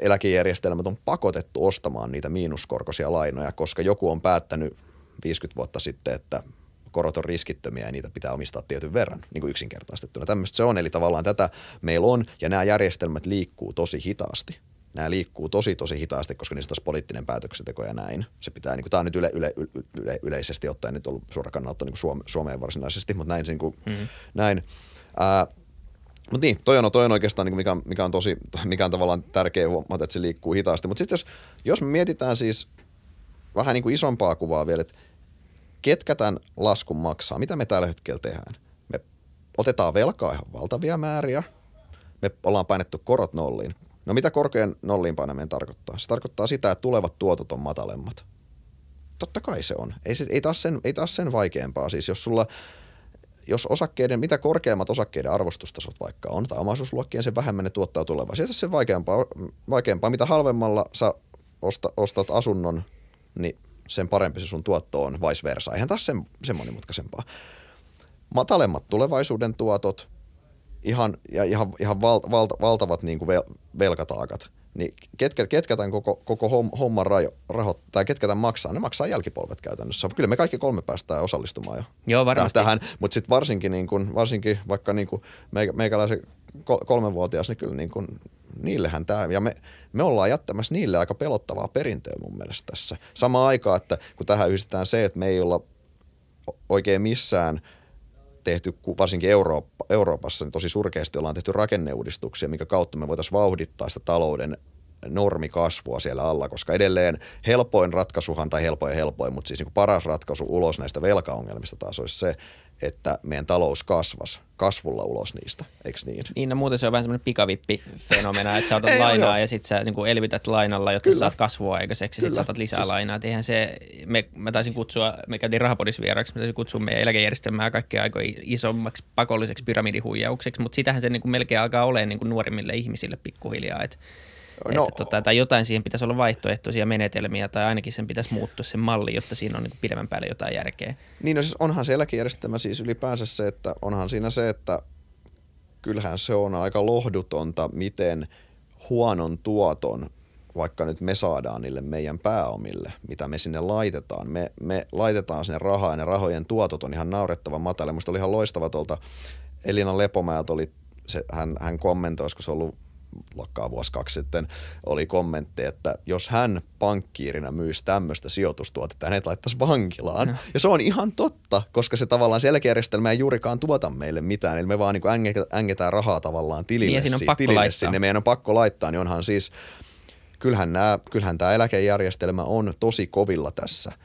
eläkejärjestelmät on pakotettu ostamaan niitä miinuskorkoisia lainoja, koska joku on päättänyt 50 vuotta sitten, että korot on riskittömiä ja niitä pitää omistaa tietyn verran, niin kuin yksinkertaistettuna. Tämmöistä se on, eli tavallaan tätä meillä on ja nämä järjestelmät liikkuu tosi hitaasti nämä liikkuu tosi tosi hitaasti, koska niistä on poliittinen päätöksenteko ja näin. Se pitää, niin kuin, tämä on nyt yle, yle, yle, yleisesti ottaen nyt ollut suora kannalta niin Suome, Suomeen varsinaisesti, mutta näin. Niin kuin, mm. Mm-hmm. näin. Ää, mutta niin, toi on, toi on oikeastaan, niin kuin mikä, mikä, on tosi, mikä on tavallaan tärkeä huomata, että se liikkuu hitaasti. Mutta sitten jos, jos mietitään siis vähän niin kuin isompaa kuvaa vielä, että ketkä tämän laskun maksaa, mitä me tällä hetkellä tehdään. Me otetaan velkaa ihan valtavia määriä, me ollaan painettu korot nolliin. No mitä korkojen nolliin painaminen tarkoittaa? Se tarkoittaa sitä, että tulevat tuotot on matalemmat. Totta kai se on. Ei, se, ei, taas, sen, ei taas sen vaikeampaa. Siis jos sulla jos osakkeiden, mitä korkeammat osakkeiden arvostustasot vaikka on, tai omaisuusluokkien, sen vähemmän ne tuottaa tulevaa. Sieltä se vaikeampaa, vaikeampaa, mitä halvemmalla sä osta, ostat asunnon, niin sen parempi se sun tuotto on vice versa. Eihän taas sen, sen monimutkaisempaa. Matalemmat tulevaisuuden tuotot ihan, ja ihan, ihan val, val, valtavat niin kuin velkataakat – niin ketkä, ketkä tämän koko, koko homman rajo, raho, tai ketkä tämän maksaa, ne maksaa jälkipolvet käytännössä. Kyllä me kaikki kolme päästään osallistumaan jo Joo, varmasti. tähän, mutta sitten varsinkin, niin kun, varsinkin vaikka niin kun meikäläisen kolmenvuotias, niin kyllä niin kun, niillehän tämä, ja me, me ollaan jättämässä niille aika pelottavaa perintöä mun mielestä tässä. Samaan aikaan, että kun tähän yhdistetään se, että me ei olla oikein missään – tehty, varsinkin Eurooppa, Euroopassa, niin tosi surkeasti ollaan tehty rakenneuudistuksia, minkä kautta me voitaisiin vauhdittaa sitä talouden normikasvua siellä alla, koska edelleen helpoin ratkaisuhan, tai helpoin helpoin, mutta siis niin kuin paras ratkaisu ulos näistä velkaongelmista taas olisi se, että meidän talous kasvas kasvulla ulos niistä, eikö niin? Niin, no muuten se on vähän semmoinen pikavippi-fenomena, että sä otat Ei, lainaa joo. ja sit sä niin kuin elvytät lainalla, jotta Kyllä. saat kasvua aikaiseksi, sit sä otat lisää siis... lainaa. eihän se, me, mä taisin kutsua, me käytiin rahapodissa vieraksi, mä taisin kutsua meidän eläkejärjestelmää kaikkia aikoja isommaksi pakolliseksi pyramidihuijaukseksi, mutta sitähän se niin kuin melkein alkaa olemaan niin kuin nuorimmille ihmisille pikkuhiljaa, että No. Että, tota, tai jotain siihen pitäisi olla vaihtoehtoisia menetelmiä tai ainakin sen pitäisi muuttua sen malli, jotta siinä on niin pidemmän päälle jotain järkeä. Niin no siis onhan sielläkin järjestelmä siis ylipäänsä se, että onhan siinä se, että kyllähän se on aika lohdutonta, miten huonon tuoton vaikka nyt me saadaan niille meidän pääomille, mitä me sinne laitetaan. Me, me laitetaan sinne rahaa ja ne rahojen tuotot on ihan naurettavan matala. Musta oli ihan loistava tuolta Elina Lepomäeltä oli, se, hän, hän kommentoi, koska se ollut lakkaa vuosi kaksi sitten, oli kommentti, että jos hän pankkiirina myisi tämmöistä sijoitustuotetta, hänet laittaisi vankilaan. No. Ja se on ihan totta, koska se tavallaan selkeäjärjestelmä ei juurikaan tuota meille mitään. Eli me vaan niin ängetään, rahaa tavallaan niin, tilille, niin, on tilille laittaa. sinne. Meidän on pakko laittaa, niin onhan siis, kyllähän, nämä, kyllähän tämä eläkejärjestelmä on tosi kovilla tässä –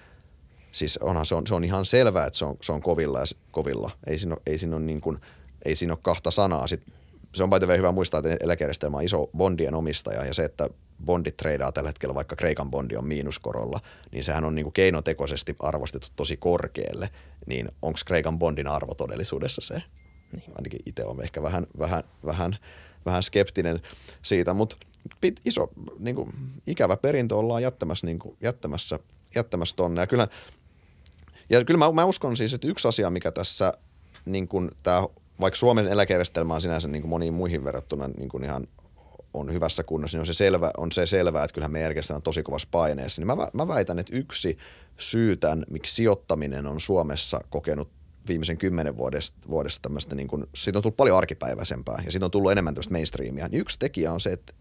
siis onhan se on, se on ihan selvää, että se on, se on kovilla ja kovilla. Ei siinä ole, ei siinä ole, niin kuin, ei siinä ole kahta sanaa. Sitten se on by hyvä muistaa, että eläkejärjestelmä on iso bondien omistaja ja se, että bondit treidaa tällä hetkellä, vaikka Kreikan bondi on miinuskorolla, niin sehän on niin kuin keinotekoisesti arvostettu tosi korkealle. Niin onko Kreikan bondin arvo todellisuudessa se? Niin. Ainakin itse olen ehkä vähän, vähän, vähän, vähän skeptinen siitä, mutta pit, iso niin kuin, ikävä perintö ollaan jättämässä, niin kuin, jättämässä, jättämässä tonne. Ja kyllä, ja kyllä mä, mä uskon siis, että yksi asia, mikä tässä niin tämä vaikka Suomen eläkejärjestelmä on sinänsä niin kuin moniin muihin verrattuna niin kuin ihan on hyvässä kunnossa, niin on se, selvä, on se selvää, että kyllähän meidän järjestelmä on tosi kovassa paineessa. Niin mä, mä väitän, että yksi syy tämän, miksi sijoittaminen on Suomessa kokenut viimeisen kymmenen vuodesta, vuodesta tämmöistä, niin kuin, siitä on tullut paljon arkipäiväisempää ja siitä on tullut enemmän tämmöistä mainstreamia. Niin yksi tekijä on se, että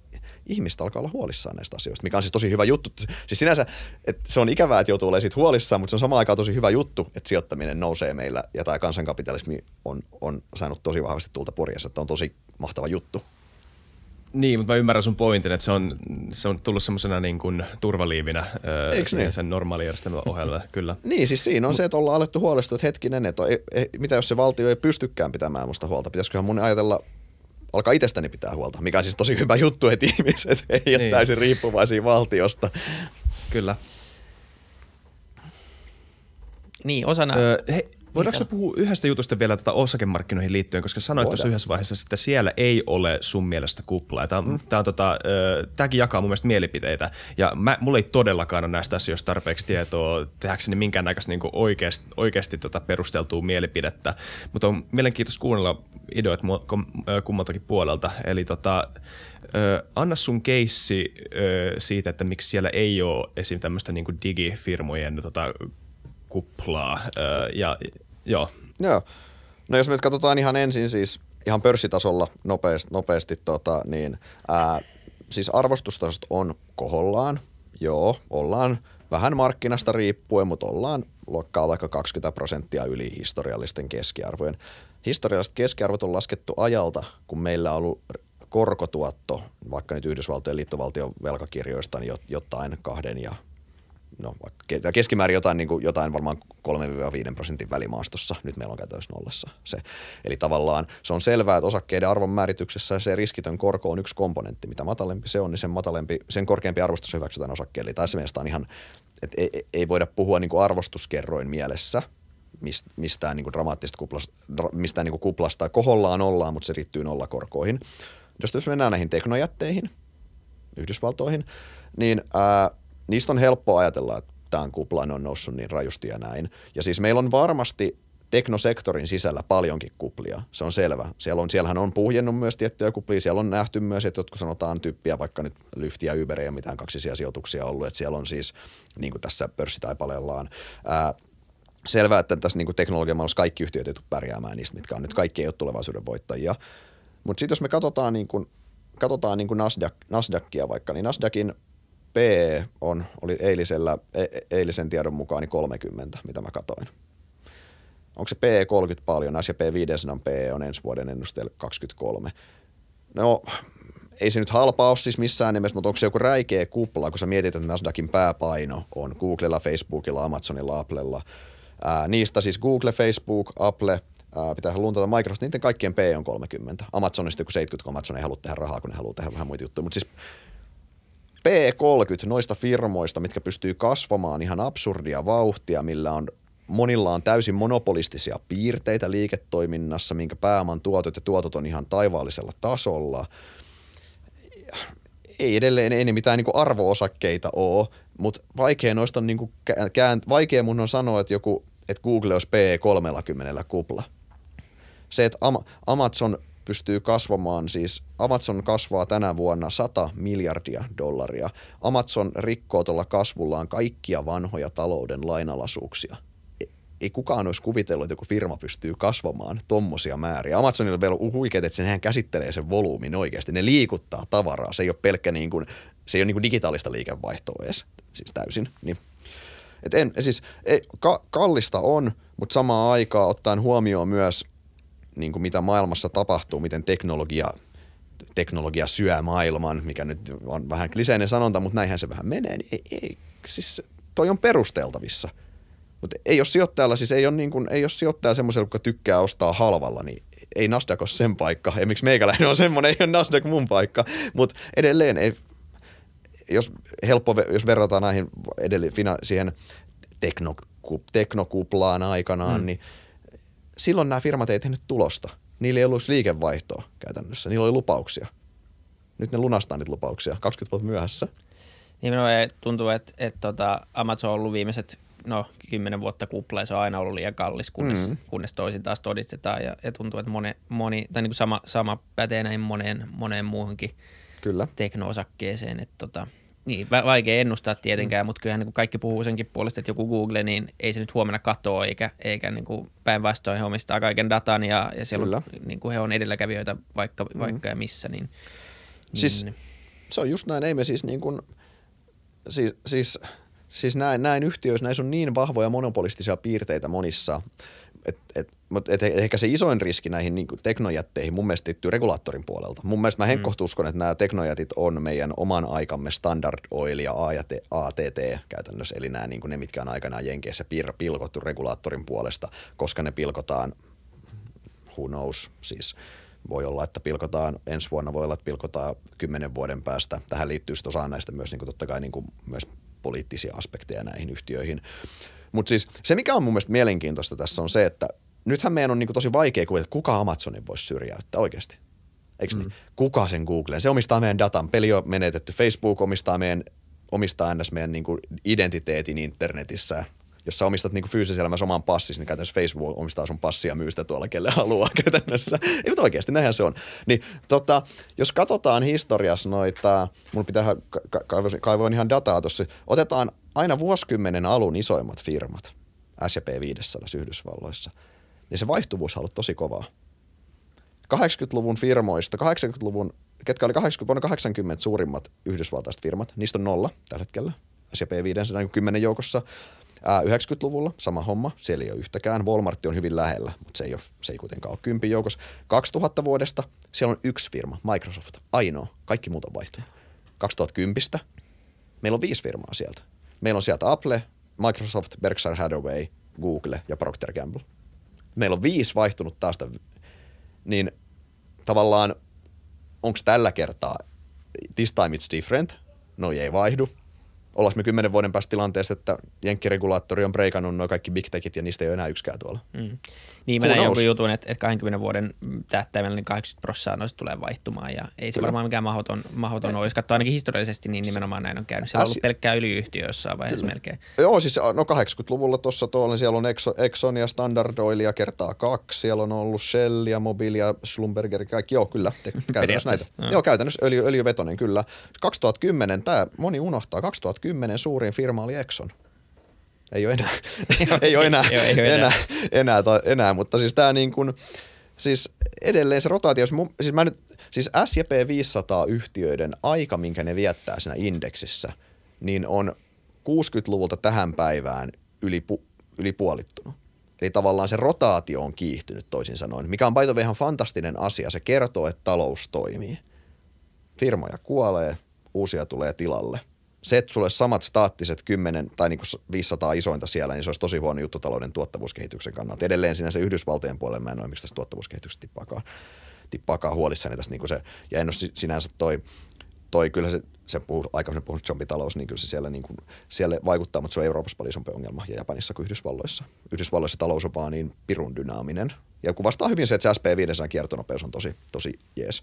ihmiset alkaa olla huolissaan näistä asioista, mikä on siis tosi hyvä juttu. Siis sinänsä, että se on ikävää, että joutuu olemaan siitä huolissaan, mutta se on samaan aikaan tosi hyvä juttu, että sijoittaminen nousee meillä ja tämä kansankapitalismi on, on saanut tosi vahvasti tulta purjassa, että on tosi mahtava juttu. Niin, mutta mä ymmärrän sun pointin, että se on, se on tullut semmoisena niin kuin turvaliivinä öö, niin? sen normaalijärjestelmän ohella, kyllä. Niin, siis siinä on Mut, se, että ollaan alettu huolestua, että hetkinen, että on, e, e, mitä jos se valtio ei pystykään pitämään musta huolta, pitäisiköhän mun ajatella alkaa itsestäni pitää huolta, mikä on siis tosi hyvä juttu, että ihmiset ei niin. täysin riippuvaisia valtiosta. Kyllä. Niin, osana... Öö, he, Voidaanko niin me puhua yhdestä jutusta vielä tuota osakemarkkinoihin liittyen, koska sanoit tuossa yhdessä vaiheessa, että siellä ei ole sun mielestä kuplaa. Tämä, mm. tämä on, tota, tämäkin jakaa mun mielestä mielipiteitä. Ja mä, mulla ei todellakaan ole näistä asioista tarpeeksi tietoa tehdäkseni minkäännäköistä niin oikeasti, oikeasti tota perusteltua mielipidettä. Mutta on mielenkiintoista kuunnella ideoit kummaltakin puolelta. Eli tota, anna sun keissi siitä, että miksi siellä ei ole esim. tämmöistä niin digifirmojen tota, kuplaa. ja Joo. Joo. No jos nyt katsotaan ihan ensin siis ihan pörssitasolla nopeasti, nopeasti tota, niin ää, siis arvostustasot on kohollaan. Joo, ollaan vähän markkinasta riippuen, mutta ollaan luokkaa vaikka 20 prosenttia yli historiallisten keskiarvojen. Historialliset keskiarvot on laskettu ajalta, kun meillä on ollut korkotuotto, vaikka nyt Yhdysvaltojen liittovaltion velkakirjoista, niin jotain kahden ja no, vaikka keskimäärin jotain, niin kuin, jotain varmaan 3-5 prosentin välimaastossa. Nyt meillä on käytännössä nollassa se. Eli tavallaan se on selvää, että osakkeiden arvon määrityksessä se riskitön korko on yksi komponentti. Mitä matalempi se on, niin sen, matalempi, sen korkeampi arvostus hyväksytään osakkeelle. Eli tässä mielestä on ihan, että ei, ei voida puhua niin kuin arvostuskerroin mielessä, mistään niin kuin dramaattisesta kuplasta, mistään niin kuplasta. Kohollaan ollaan, mutta se riittyy nollakorkoihin. Jos mennään näihin teknojätteihin, Yhdysvaltoihin, niin ää, niistä on helppo ajatella, että tämän kuplan on noussut niin rajusti ja näin. Ja siis meillä on varmasti teknosektorin sisällä paljonkin kuplia, se on selvä. Siellä on, siellähän on puhjennut myös tiettyjä kuplia, siellä on nähty myös, että jotkut sanotaan tyyppiä, vaikka nyt Lyft ja Uber ei ole mitään kaksisia sijoituksia ollut, että siellä on siis, niin kuin tässä pörssitaipaleellaan, ää, selvää, että tässä niin teknologiamaailmassa kaikki yhtiöt tule pärjäämään niistä, mitkä on nyt kaikki ei ole tulevaisuuden voittajia. Mutta sitten jos me katsotaan, niin kuin, katsotaan niin kuin Nasdaq, Nasdaqia vaikka, niin Nasdaqin P on, oli eilisellä, e-, e- eilisen tiedon mukaan niin 30, mitä mä katoin. Onko se P30 paljon? Asia P500 P on ensi vuoden ennusteella 23. No, ei se nyt halpaa ole siis missään nimessä, mutta onko se joku räikeä kupla, kun sä mietit, että Nasdaqin pääpaino on Googlella, Facebookilla, Amazonilla, Applella. Ää, niistä siis Google, Facebook, Apple, ää, pitää luuntata Microsoft, niiden kaikkien P on 30. Amazonista joku 70, kun Amazon ei halua tehdä rahaa, kun ne haluaa tehdä vähän muita juttuja. Mutta siis P30 noista firmoista, mitkä pystyy kasvamaan ihan absurdia vauhtia, millä on monilla on täysin monopolistisia piirteitä liiketoiminnassa, minkä pääoman tuotot ja tuotot on ihan taivaallisella tasolla. Ei edelleen ei mitään niin arvoosakkeita ole, mutta vaikea, noista on niin käänt- vaikea mun on sanoa, että joku että Google olisi P30 kupla. Se, että Amazon pystyy kasvamaan, siis Amazon kasvaa tänä vuonna 100 miljardia dollaria. Amazon rikkoo tuolla kasvullaan kaikkia vanhoja talouden lainalaisuuksia. E, ei kukaan olisi kuvitellut, että joku firma pystyy kasvamaan tommosia määriä. Amazonilla on vielä huikeet, että sehän käsittelee sen volyymin oikeasti. Ne liikuttaa tavaraa. Se ei ole pelkkä niin kuin, se ei ole niin kuin digitaalista liikevaihtoa edes, siis täysin. Niin. Et en, siis, ei, ka, kallista on, mutta samaan aikaan ottaen huomioon myös niin kuin mitä maailmassa tapahtuu, miten teknologia, teknologia syö maailman, mikä nyt on vähän kliseinen sanonta, mutta näinhän se vähän menee, niin ei, ei, siis toi on perusteltavissa. Mutta ei jos sijoittajalla, siis ei ole, niin kuin, ei ole sijoittaja semmoisella, joka tykkää ostaa halvalla, niin ei Nasdaq ole sen paikka. Ja miksi meikäläinen on semmoinen, ei ole Nasdaq mun paikka. Mutta edelleen ei, jos helppo, jos verrataan näihin edelleen, siihen teknokuplaan aikanaan, mm. niin – silloin nämä firmat ei tehnyt tulosta. Niillä ei ollut liikevaihtoa käytännössä, niillä oli lupauksia. Nyt ne lunastaa niitä lupauksia 20 vuotta myöhässä. Niin ei tuntuu, että, että tota Amazon on ollut viimeiset no, kymmenen vuotta kupla ja se on aina ollut liian kallis, kunnes, mm. kunnes toisin taas todistetaan. Ja, ja tuntuu, että moni, moni tai niin kuin sama, sama pätee näin moneen, moneen muuhunkin Kyllä. teknoosakkeeseen. Että tota, niin, vaikea ennustaa tietenkään, mm. mutta kyllähän niin kuin kaikki puhuu senkin puolesta, että joku Google, niin ei se nyt huomenna katoa, eikä, eikä niin kuin päinvastoin he omistaa kaiken datan ja, ja siellä On, niin kuin he on edelläkävijöitä vaikka, mm. vaikka ja missä. Niin, niin. Siis, se on just näin, ei me siis niin kuin, siis, siis, siis näin, näin yhtiöissä, näissä on niin vahvoja monopolistisia piirteitä monissa et, et, mut, et ehkä se isoin riski näihin niin teknojätteihin mun mielestä liittyy regulaattorin puolelta. Mun mielestä mä mm. uskon, että nämä teknojätit on meidän oman aikamme Standard Oil ja ATT käytännössä, eli nämä niin ne, mitkä on aikanaan Jenkeissä pilkottu regulaattorin puolesta, koska ne pilkotaan, who knows, siis voi olla, että pilkotaan ensi vuonna, voi olla, että pilkotaan kymmenen vuoden päästä. Tähän liittyy sitten osaan näistä myös niin kuin totta kai niin kuin myös poliittisia aspekteja näihin yhtiöihin. Mutta siis se, mikä on mun mielestä mielenkiintoista tässä on se, että nythän meidän on niinku tosi vaikea kuvitella, että kuka Amazonin voisi syrjäyttää oikeasti. Eikö niin? mm. niin? Kuka sen Googleen? Se omistaa meidän datan. Peli on menetetty. Facebook omistaa meidän, omistaa ns. meidän niinku identiteetin internetissä jos sä omistat niinku fyysisen elämässä oman passis, niin käytännössä Facebook omistaa sun passia ja myy sitä tuolla, kelle haluaa käytännössä. Ei mutta oikeasti, näinhän se on. Niin, tota, jos katsotaan historiassa noita, mun pitää ka- kaivoin ihan dataa tuossa, otetaan aina vuosikymmenen alun isoimmat firmat, S&P 500 Yhdysvalloissa, niin se vaihtuvuus on ollut tosi kovaa. 80-luvun firmoista, 80-luvun, ketkä oli 80, vuonna 80 suurimmat yhdysvaltaiset firmat, niistä on nolla tällä hetkellä, S&P 500 10 joukossa. 90-luvulla sama homma, siellä ei ole yhtäkään. Walmart on hyvin lähellä, mutta se ei, ole, se ei kuitenkaan ole kympin joukossa. 2000 vuodesta siellä on yksi firma, Microsoft, ainoa. Kaikki muut on vaihtunut. 2010 meillä on viisi firmaa sieltä. Meillä on sieltä Apple, Microsoft, Berkshire Hathaway, Google ja Procter Gamble. Meillä on viisi vaihtunut taas, niin tavallaan onko tällä kertaa this time it's different, no ei vaihdu. Ollaanko me kymmenen vuoden päästä tilanteessa, että jenkkiregulaattori on breikannut noin kaikki big techit ja niistä ei ole enää yksikään tuolla. Mm. Niin mä näin jonkun jutun, että, että 20 vuoden tähtäimellä niin 80 prosenttia noista tulee vaihtumaan ja ei se Kyllä. varmaan mikään mahdoton, mahdoton olisi. Katsotaan ainakin historiallisesti, niin nimenomaan näin on käynyt. Siellä on ollut pelkkää yliyhtiö jossain vaiheessa Kyllä. melkein. Joo, siis no 80-luvulla tuossa tuolla, siellä on Exxon ja Standard Oilia kertaa kaksi. Siellä on ollut Shell ja Mobilia, Schlumberger, kaikki. Joo, kyllä. Te, käytännössä näitä. No. Joo, käytännössä öljy, öljyvetonen, kyllä. 2010, tämä moni unohtaa, 2010 suurin firma oli Exxon ei ole enää, ei ole enää, ei ole enää, enää, enää, enää, mutta siis tämä niin kuin, siis edelleen se rotaatio, siis mä nyt, siis S&P 500 yhtiöiden aika, minkä ne viettää siinä indeksissä, niin on 60-luvulta tähän päivään yli, pu, yli puolittunut. Eli tavallaan se rotaatio on kiihtynyt toisin sanoen, mikä on paito ihan fantastinen asia. Se kertoo, että talous toimii. Firmoja kuolee, uusia tulee tilalle – se, että sulle samat staattiset 10 tai niin kuin 500 isointa siellä, niin se olisi tosi huono juttu talouden tuottavuuskehityksen kannalta. Edelleen sinänsä Yhdysvaltojen puolella mä en ole miksi tässä tuottavuuskehityksestä tippaakaan, tippaakaan huolissani tästä. Niin kuin se, ja en ole sinänsä toi, toi kyllä se, se puhuu, aikaisemmin puhunut zombitalous, niin kyllä se siellä, niin kuin, siellä vaikuttaa, mutta se on Euroopassa paljon isompi ongelma ja Japanissa kuin Yhdysvalloissa. Yhdysvalloissa talous on vaan niin pirun dynaaminen. Ja kuvastaa hyvin se, että se SP500 kiertonopeus on tosi, tosi jees.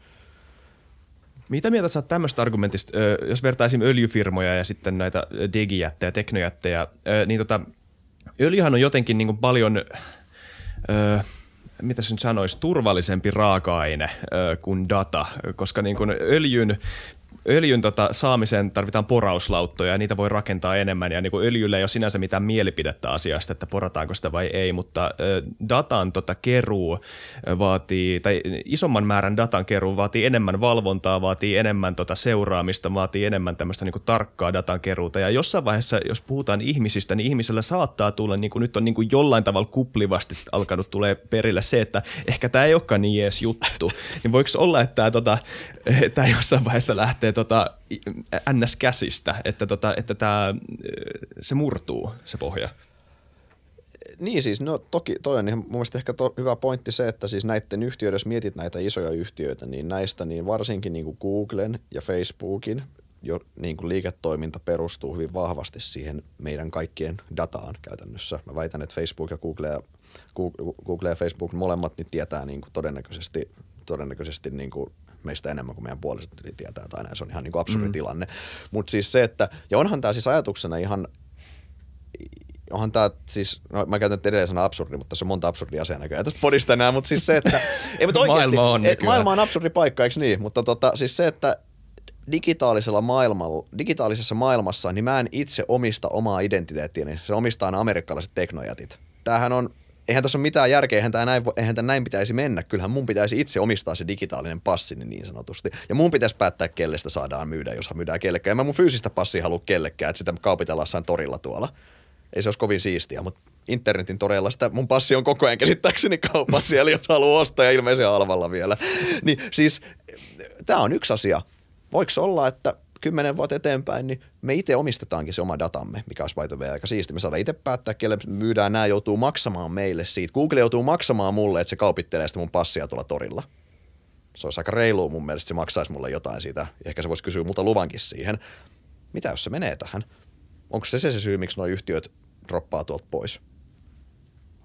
Mitä mieltä sä oot tämmöistä argumentista, jos vertaisin öljyfirmoja ja sitten näitä digijättejä, teknojättejä, niin tota, öljyhän on jotenkin niin paljon, mitä sen sanoisi, turvallisempi raaka-aine kuin data, koska niin kuin öljyn öljyn tota, saamiseen tarvitaan porauslauttoja ja niitä voi rakentaa enemmän ja niin kuin öljyllä ei ole sinänsä mitään mielipidettä asiasta, että porataanko sitä vai ei, mutta datan tota, keruu vaatii, tai isomman määrän datan keruu vaatii enemmän valvontaa, vaatii enemmän tota, seuraamista, vaatii enemmän tämmöistä niin kuin, tarkkaa datan keruuta ja jossain vaiheessa, jos puhutaan ihmisistä, niin ihmisellä saattaa tulla, niin kuin nyt on niin kuin jollain tavalla kuplivasti alkanut tulee perille se, että ehkä tämä ei olekaan niin jees juttu, niin voiko olla, että tämä tota, jossain vaiheessa lähtee tota, NS-käsistä, että, tota, että tää, se murtuu, se pohja. Niin siis, no toki toi on ihan mun mielestä ehkä to, hyvä pointti se, että siis näiden yhtiöiden, jos mietit näitä isoja yhtiöitä, niin näistä niin varsinkin niin kuin Googlen ja Facebookin jo, niin kuin liiketoiminta perustuu hyvin vahvasti siihen meidän kaikkien dataan käytännössä. Mä väitän, että Facebook ja Google ja, Google ja Facebook molemmat niin tietää niin kuin todennäköisesti, todennäköisesti niin kuin meistä enemmän kuin meidän puoliset niin tietää tai näin. Se on ihan niin kuin absurdi mm. tilanne. Mutta siis se, että, ja onhan tämä siis ajatuksena ihan, onhan tämä siis, no mä käytän nyt edelleen sanaa absurdi, mutta se on monta absurdi asiaa näköjään tässä podista enää, mutta siis se, että ei, mutta oikeasti, maailma, on et, maailma on absurdi paikka, eikö niin? Mutta tota, siis se, että digitaalisella maailmalla, digitaalisessa maailmassa, niin mä en itse omista omaa identiteettiäni, niin se omistaa amerikkalaiset teknojatit. Tämähän on eihän tässä ole mitään järkeä, eihän tämä näin, eihän tämä näin pitäisi mennä. Kyllähän mun pitäisi itse omistaa se digitaalinen passi niin, niin sanotusti. Ja mun pitäisi päättää, kelle sitä saadaan myydä, jos myydään kellekään. En mä mun fyysistä passia halua kellekään, että sitä kaupitellaan torilla tuolla. Ei se olisi kovin siistiä, mutta internetin toreilla sitä mun passi on koko ajan käsittääkseni kaupan siellä, jos haluaa ostaa ja ilmeisen halvalla vielä. Niin siis tämä on yksi asia. Voiko olla, että – kymmenen vuotta eteenpäin, niin me itse omistetaankin se oma datamme, mikä olisi by aika siisti. Me saadaan itse päättää, kelle myydään, nämä joutuu maksamaan meille siitä. Google joutuu maksamaan mulle, että se kaupittelee sitä mun passia tuolla torilla. Se olisi aika reilu mun mielestä, se maksaisi mulle jotain siitä. Ehkä se voisi kysyä mutta luvankin siihen. Mitä jos se menee tähän? Onko se se, se syy, miksi nuo yhtiöt droppaa tuolta pois?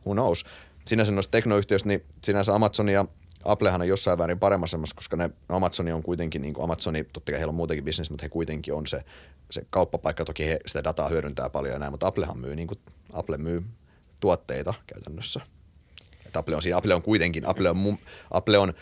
Who knows? Sinänsä noista teknoyhtiöistä, niin sinänsä Amazon ja Applehan on jossain väärin paremmassa asemassa, koska ne Amazoni on kuitenkin, niin kuin Amazoni, totta kai heillä on muutenkin bisnes, mutta he kuitenkin on se, se kauppapaikka, toki he sitä dataa hyödyntää paljon ja näin, mutta Applehan myy, niin kuin Apple myy tuotteita käytännössä. Et Apple on siinä, Apple on kuitenkin, Apple on, Apple on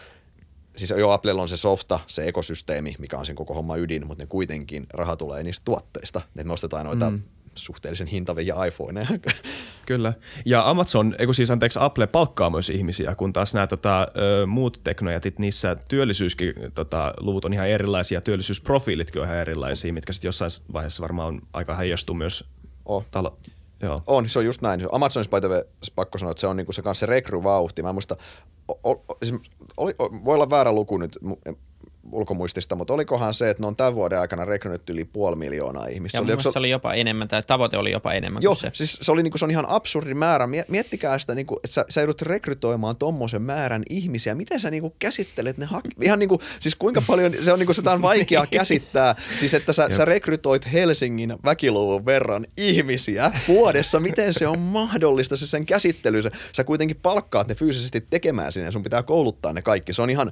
siis joo, Apple on se softa, se ekosysteemi, mikä on sen koko homma ydin, mutta ne kuitenkin raha tulee niistä tuotteista. ne me ostetaan noita mm suhteellisen hintavia iPhoneja. Kyllä. Ja Amazon, eikö siis anteeksi, Apple palkkaa myös ihmisiä, kun taas nämä tota, muut teknojätit, niissä työllisyyskin, tota, luvut on ihan erilaisia, työllisyysprofiilitkin on ihan erilaisia, mitkä sitten jossain vaiheessa varmaan on aika heijastuu myös oh. talo, Joo. On, se on just näin. Amazonissa paitavia, pakko sanoa, että se on niinku se kanssa se rekryvauhti. Mä muista, o, o, siis oli, o, voi olla väärä luku nyt, ulkomuistista, mutta olikohan se, että ne on tämän vuoden aikana rekrynyt yli puoli miljoonaa ihmistä. Ja se oli, se oli jopa enemmän, tai tavoite oli jopa enemmän joo, kuin se. Siis se, oli, niin kuin, se on ihan absurdi määrä. Miettikää sitä, niin kuin, että sä, sä joudut rekrytoimaan tuommoisen määrän ihmisiä. Miten sä niin kuin, käsittelet ne hak... Ihan niin kuin, siis kuinka paljon, se on, niin kuin, sitä on vaikea käsittää. Siis että sä, sä rekrytoit Helsingin väkiluvun verran ihmisiä vuodessa. Miten se on mahdollista se sen käsittely? Sä, sä kuitenkin palkkaat ne fyysisesti tekemään sinne, sun pitää kouluttaa ne kaikki. Se on ihan,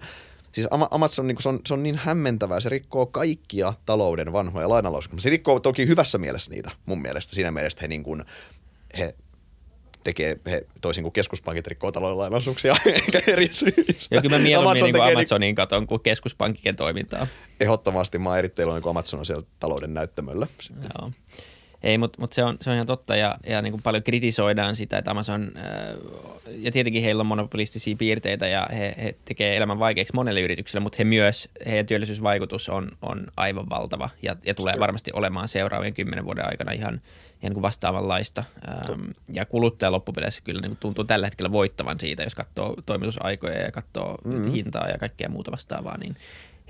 Siis Amazon niin se on, se on niin hämmentävää, se rikkoo kaikkia talouden vanhoja lainalausuksia. Se rikkoo toki hyvässä mielessä niitä mun mielestä. Siinä mielessä he, niin kuin, he tekee, he, toisin kuin keskuspankit rikkoo talouden lainalaisuuksia eikä eri syistä. Ja kyllä mä mieluummin Amazon niin niinku Amazonin niin... katon kuin keskuspankkien toimintaa. Ehdottomasti mä oon eri teillä, Amazon on siellä talouden näyttämöllä. Joo. Ei, mutta mut se, on, se on ihan totta ja, ja niin kuin paljon kritisoidaan sitä, että Amazon, äh, ja tietenkin heillä on monopolistisia piirteitä ja he, he tekee elämän vaikeaksi monelle yritykselle, mutta he myös, heidän työllisyysvaikutus on, on aivan valtava ja, ja tulee varmasti olemaan seuraavien kymmenen vuoden aikana ihan, ihan niin vastaavanlaista. Ähm, ja kuluttaja loppupeleissä kyllä niin tuntuu tällä hetkellä voittavan siitä, jos katsoo toimitusaikoja ja katsoo mm-hmm. hintaa ja kaikkea muuta vastaavaa, niin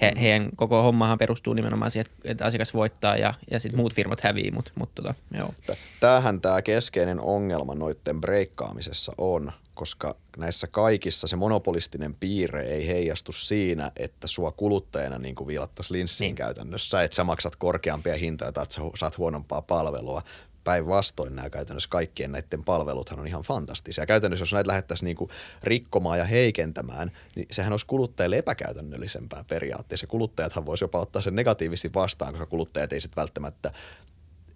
he, heidän koko hommahan perustuu nimenomaan siihen, että asiakas voittaa ja, ja sitten muut firmat hävii. Mut, mut tota, joo. Tämähän tämä keskeinen ongelma noiden breikkaamisessa on, koska näissä kaikissa se monopolistinen piirre ei heijastu siinä, että sua kuluttajana niin kuin viilattaisiin linssiin niin. käytännössä, että sä maksat korkeampia hintoja tai että sä saat huonompaa palvelua, päinvastoin nämä käytännössä kaikkien näiden palveluthan on ihan fantastisia. Käytännössä jos näitä lähdettäisiin niin kuin rikkomaan ja heikentämään, niin sehän olisi kuluttajille epäkäytännöllisempää periaatteessa. Kuluttajathan voisi jopa ottaa sen negatiivisesti vastaan, koska kuluttajat ei sitten välttämättä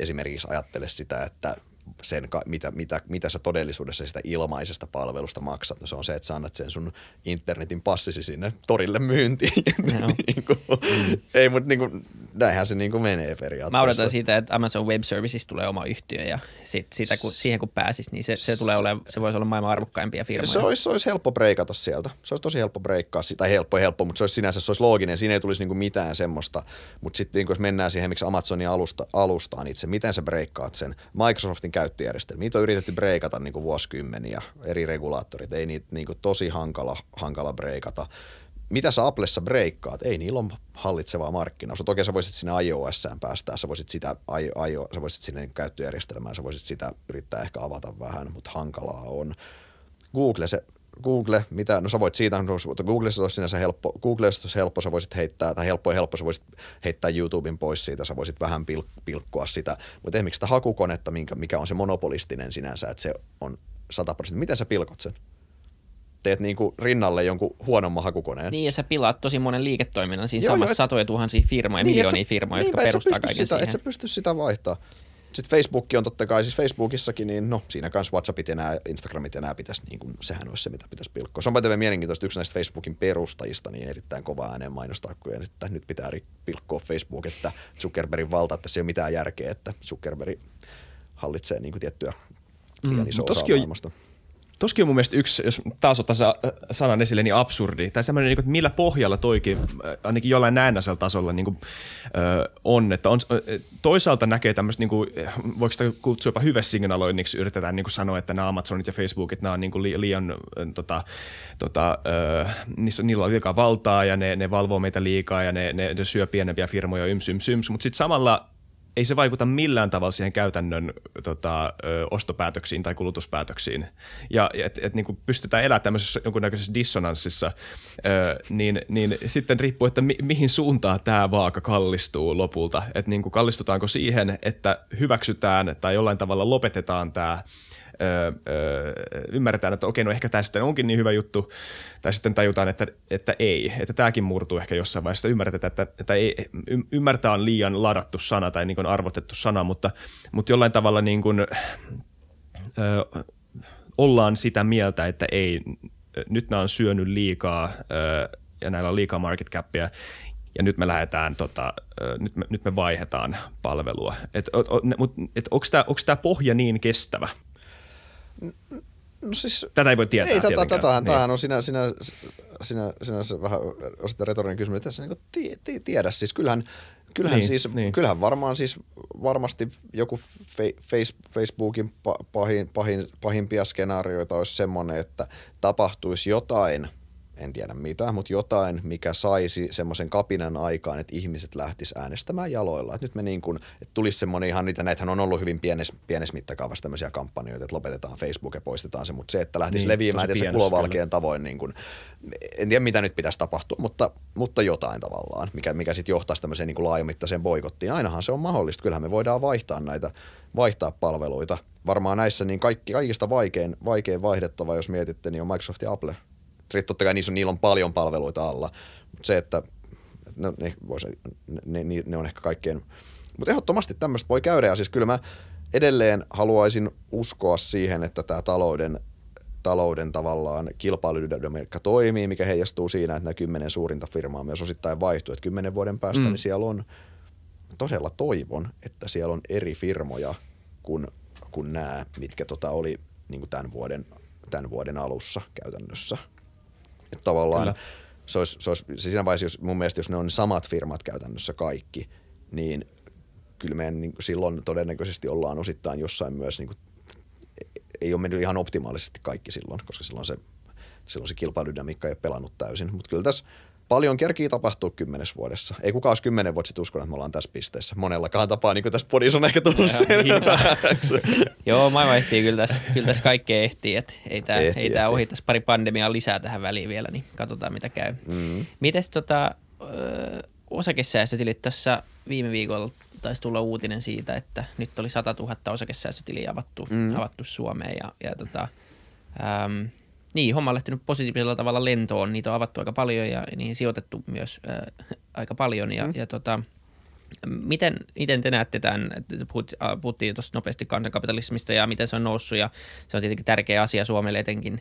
esimerkiksi ajattele sitä, että sen, mitä, mitä, mitä sä todellisuudessa sitä ilmaisesta palvelusta maksat. No se on se, että sä annat sen sun internetin passisi sinne torille myyntiin. No. niin kuin, niinku, mm. Ei, mutta niin kuin, näinhän se niin kuin menee periaatteessa. Mä odotan siitä, että Amazon Web Services tulee oma yhtiö ja sit, siitä, kun, siihen kun pääsis, niin se, se, tulee ole se voisi olla maailman arvokkaimpia firmoja. Se olisi, se olisi helppo breikata sieltä. Se olisi tosi helppo breikkaa, tai helppo helppo, mutta se olisi sinänsä se olisi looginen. Siinä ei tulisi niin kuin mitään semmoista. Mutta sitten niin jos mennään siihen, miksi Amazonin alusta, alustaan itse, miten sä breikkaat sen Microsoftin käyttöjärjestelmiä. Niitä on yritetty breikata niin kuin vuosikymmeniä, eri regulaattorit. Ei niitä niin kuin tosi hankala, hankala breikata. Mitä sä Applessa breikkaat? Ei niillä ole hallitsevaa markkinaa. Toki sä voisit sinne iOSään päästää, sä voisit, sitä, I, I, sä voisit sinne käyttöjärjestelmään, sä voisit sitä yrittää ehkä avata vähän, mutta hankalaa on. Google, se Google, mitä, no sä voit siitä, mutta Googlessa olisi sinänsä helppo, Googlessa olisi helppo, sä voisit heittää, tai helppo ja helppo, sä voisit heittää YouTuben pois siitä, sä voisit vähän pil, pilkkoa sitä, mutta esimerkiksi sitä hakukonetta, minkä, mikä on se monopolistinen sinänsä, että se on 100 prosenttia, miten sä pilkot sen? teet niinku rinnalle jonkun huonomman hakukoneen. Niin, ja sä pilaat tosi monen liiketoiminnan siinä joo, samassa joo, et, satoja tuhansia firmoja, niin, miljoonia firmoja, niin, jotka perustaa kaiken sitä, siihen. Et sä pysty sitä vaihtaa. Sitten Facebook on totta kai, siis Facebookissakin, niin no siinä kanssa WhatsAppit enää, Instagramit nämä pitäisi, niin kuin, sehän olisi se, mitä pitäisi pilkkoa. Se on pätevä mielenkiintoista, yksi näistä Facebookin perustajista niin erittäin kova ääneen mainostaa, kun että nyt pitää pilkkoa Facebook, että Zuckerbergin valta, että se ei ole mitään järkeä, että Zuckerberg hallitsee niin kuin tiettyä mm, iso isoa osaa On Toskin on mun mielestä yksi, jos taas ottaa sanan esille, niin absurdi. Tai semmoinen, niin kuin, että millä pohjalla toikin, äh, ainakin jollain näennäisellä tasolla niin kuin, äh, on. Että on. Äh, toisaalta näkee tämmöistä, niin voiko sitä kutsua jopa signaloinniksi, yritetään niin kuin sanoa, että nämä Amazonit ja Facebookit, nämä on niin kuin liian, tota, tota, niissä, niillä on liikaa valtaa ja ne, ne valvoo meitä liikaa ja ne, ne, ne syö pienempiä firmoja, yms, yms, yms. Mutta sitten samalla ei se vaikuta millään tavalla siihen käytännön tota, ostopäätöksiin tai kulutuspäätöksiin. Ja että et, niin pystytään elämään tämmöisessä jonkunnäköisessä dissonanssissa, ö, niin, niin sitten riippuu, että mi, mihin suuntaan tämä vaaka kallistuu lopulta. Että niin kallistutaanko siihen, että hyväksytään tai jollain tavalla lopetetaan tämä – öö, ymmärretään, että okei, no ehkä sitten onkin niin hyvä juttu, tai sitten tajutaan, että, että ei, että tämäkin murtuu ehkä jossain vaiheessa, ymmärretään, että, että ei, ymmärtää on liian ladattu sana tai niin kuin arvotettu sana, mutta, mutta jollain tavalla niin kuin, ö, ollaan sitä mieltä, että ei, nyt nämä on syönyt liikaa ö, ja näillä on liikaa market cappia, ja nyt me lähdetään, tota, nyt, me, nyt me vaihdetaan palvelua. Et, et, et, onko tämä pohja niin kestävä, No siis, tätä ei voi tietää ei, tätä, tätä, niin. tämähän on sinä, sinä, sinä, sinä, sinä vähän osittain retorinen kysymys, että niin tiedä. Siis kyllähän, kyllähän, niin, siis, niin. kyllähän varmaan siis varmasti joku fe, face, Facebookin pahin, pahin, pahimpia skenaarioita olisi semmoinen, että tapahtuisi jotain – en tiedä mitä, mutta jotain, mikä saisi semmoisen kapinan aikaan, että ihmiset lähtis äänestämään jaloilla. Et nyt me niin kuin, että tulisi semmoinen ihan, niitä näitähän on ollut hyvin pienes, pienes mittakaavassa tämmöisiä kampanjoita, että lopetetaan Facebook ja poistetaan se, mutta se, että lähtisi niin, leviämään se kulovalkeen tavoin, niin kuin, en tiedä mitä nyt pitäisi tapahtua, mutta, mutta jotain tavallaan, mikä, mikä sitten johtaisi tämmöiseen niin laajamittaiseen boikottiin. Ainahan se on mahdollista, kyllähän me voidaan vaihtaa näitä, vaihtaa palveluita. Varmaan näissä niin kaikki, kaikista vaikein, vaikein vaihdettava, jos mietitte, niin on Microsoft ja Apple – totta kai niissä on, niillä on paljon palveluita alla, mutta se, että no, ne, ne, vois, ne, ne, ne on ehkä kaikkein, mutta ehdottomasti tämmöistä voi käydä ja siis kyllä mä edelleen haluaisin uskoa siihen, että tämä talouden talouden tavallaan kilpailudynamiikka toimii, mikä heijastuu siinä, että nämä kymmenen suurinta firmaa myös osittain vaihtuu. Että kymmenen vuoden päästä mm. niin siellä on, todella toivon, että siellä on eri firmoja kuin, kuin nämä, mitkä tota oli niin kuin tämän, vuoden, tämän vuoden alussa käytännössä. Että tavallaan se olisi, se olisi, se siis siinä vaiheessa, jos, mun mielestä jos ne on samat firmat käytännössä kaikki, niin kyllä meidän niin silloin todennäköisesti ollaan osittain jossain myös, niin kuin, ei ole mennyt ihan optimaalisesti kaikki silloin, koska silloin se, silloin se kilpailudynamiikka ei ole pelannut täysin. Mutta kyllä tässä paljon kerkii tapahtuu kymmenes vuodessa. Ei kukaan olisi kymmenen vuotta sitten uskonut, että me ollaan tässä pisteessä. Monellakaan tapaa, niin kuin tässä podissa on ehkä tullut selvää. Niin Joo, maailma ehtii kyllä tässä, kyllä tässä kaikkea ehtii. Et ei tämä ei ehti. ohi tässä pari pandemiaa lisää tähän väliin vielä, niin katsotaan mitä käy. Mm. Mites tota, osakesäästötilit tässä viime viikolla taisi tulla uutinen siitä, että nyt oli 100 000 osakesäästötiliä avattu, mm. avattu Suomeen ja, ja tota, niin, homma on lähtenyt positiivisella tavalla lentoon. Niitä on avattu aika paljon ja niihin sijoitettu myös äh, aika paljon. Ja, mm. ja tota, Miten, miten te näette tämän, puhut, äh, puhuttiin jo tuossa nopeasti kansankapitalismista ja miten se on noussut ja se on tietenkin tärkeä asia Suomelle etenkin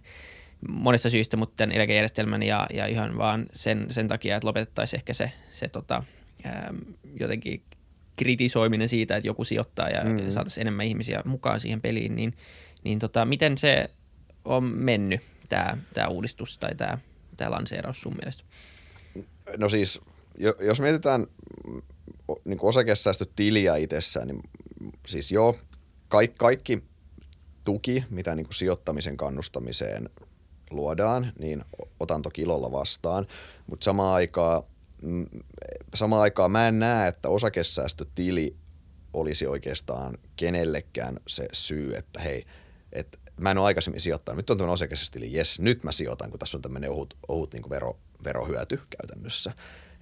monessa syystä, mutta tämän eläkejärjestelmän ja, ja ihan vaan sen, sen takia, että lopetettaisiin ehkä se, se tota, äh, jotenkin kritisoiminen siitä, että joku sijoittaa ja mm saataisiin enemmän ihmisiä mukaan siihen peliin, niin, niin tota, miten se on mennyt tämä, tämä uudistus tai tämä, tämä lanseeraus sun mielestä? No siis, jos mietitään mm, niin kuin osakesäästötiliä itsessään, niin siis joo, kaikki, kaikki tuki, mitä niin kuin sijoittamisen kannustamiseen luodaan, niin otan toki ilolla vastaan, mutta samaan aikaan, mm, samaan aikaan mä en näe, että osakesäästötili olisi oikeastaan kenellekään se syy, että hei, että mä en ole aikaisemmin sijoittanut. Nyt on tämmöinen osakesäästötili, jes, nyt mä sijoitan, kun tässä on tämmöinen ohut, ohut niin vero, verohyöty käytännössä.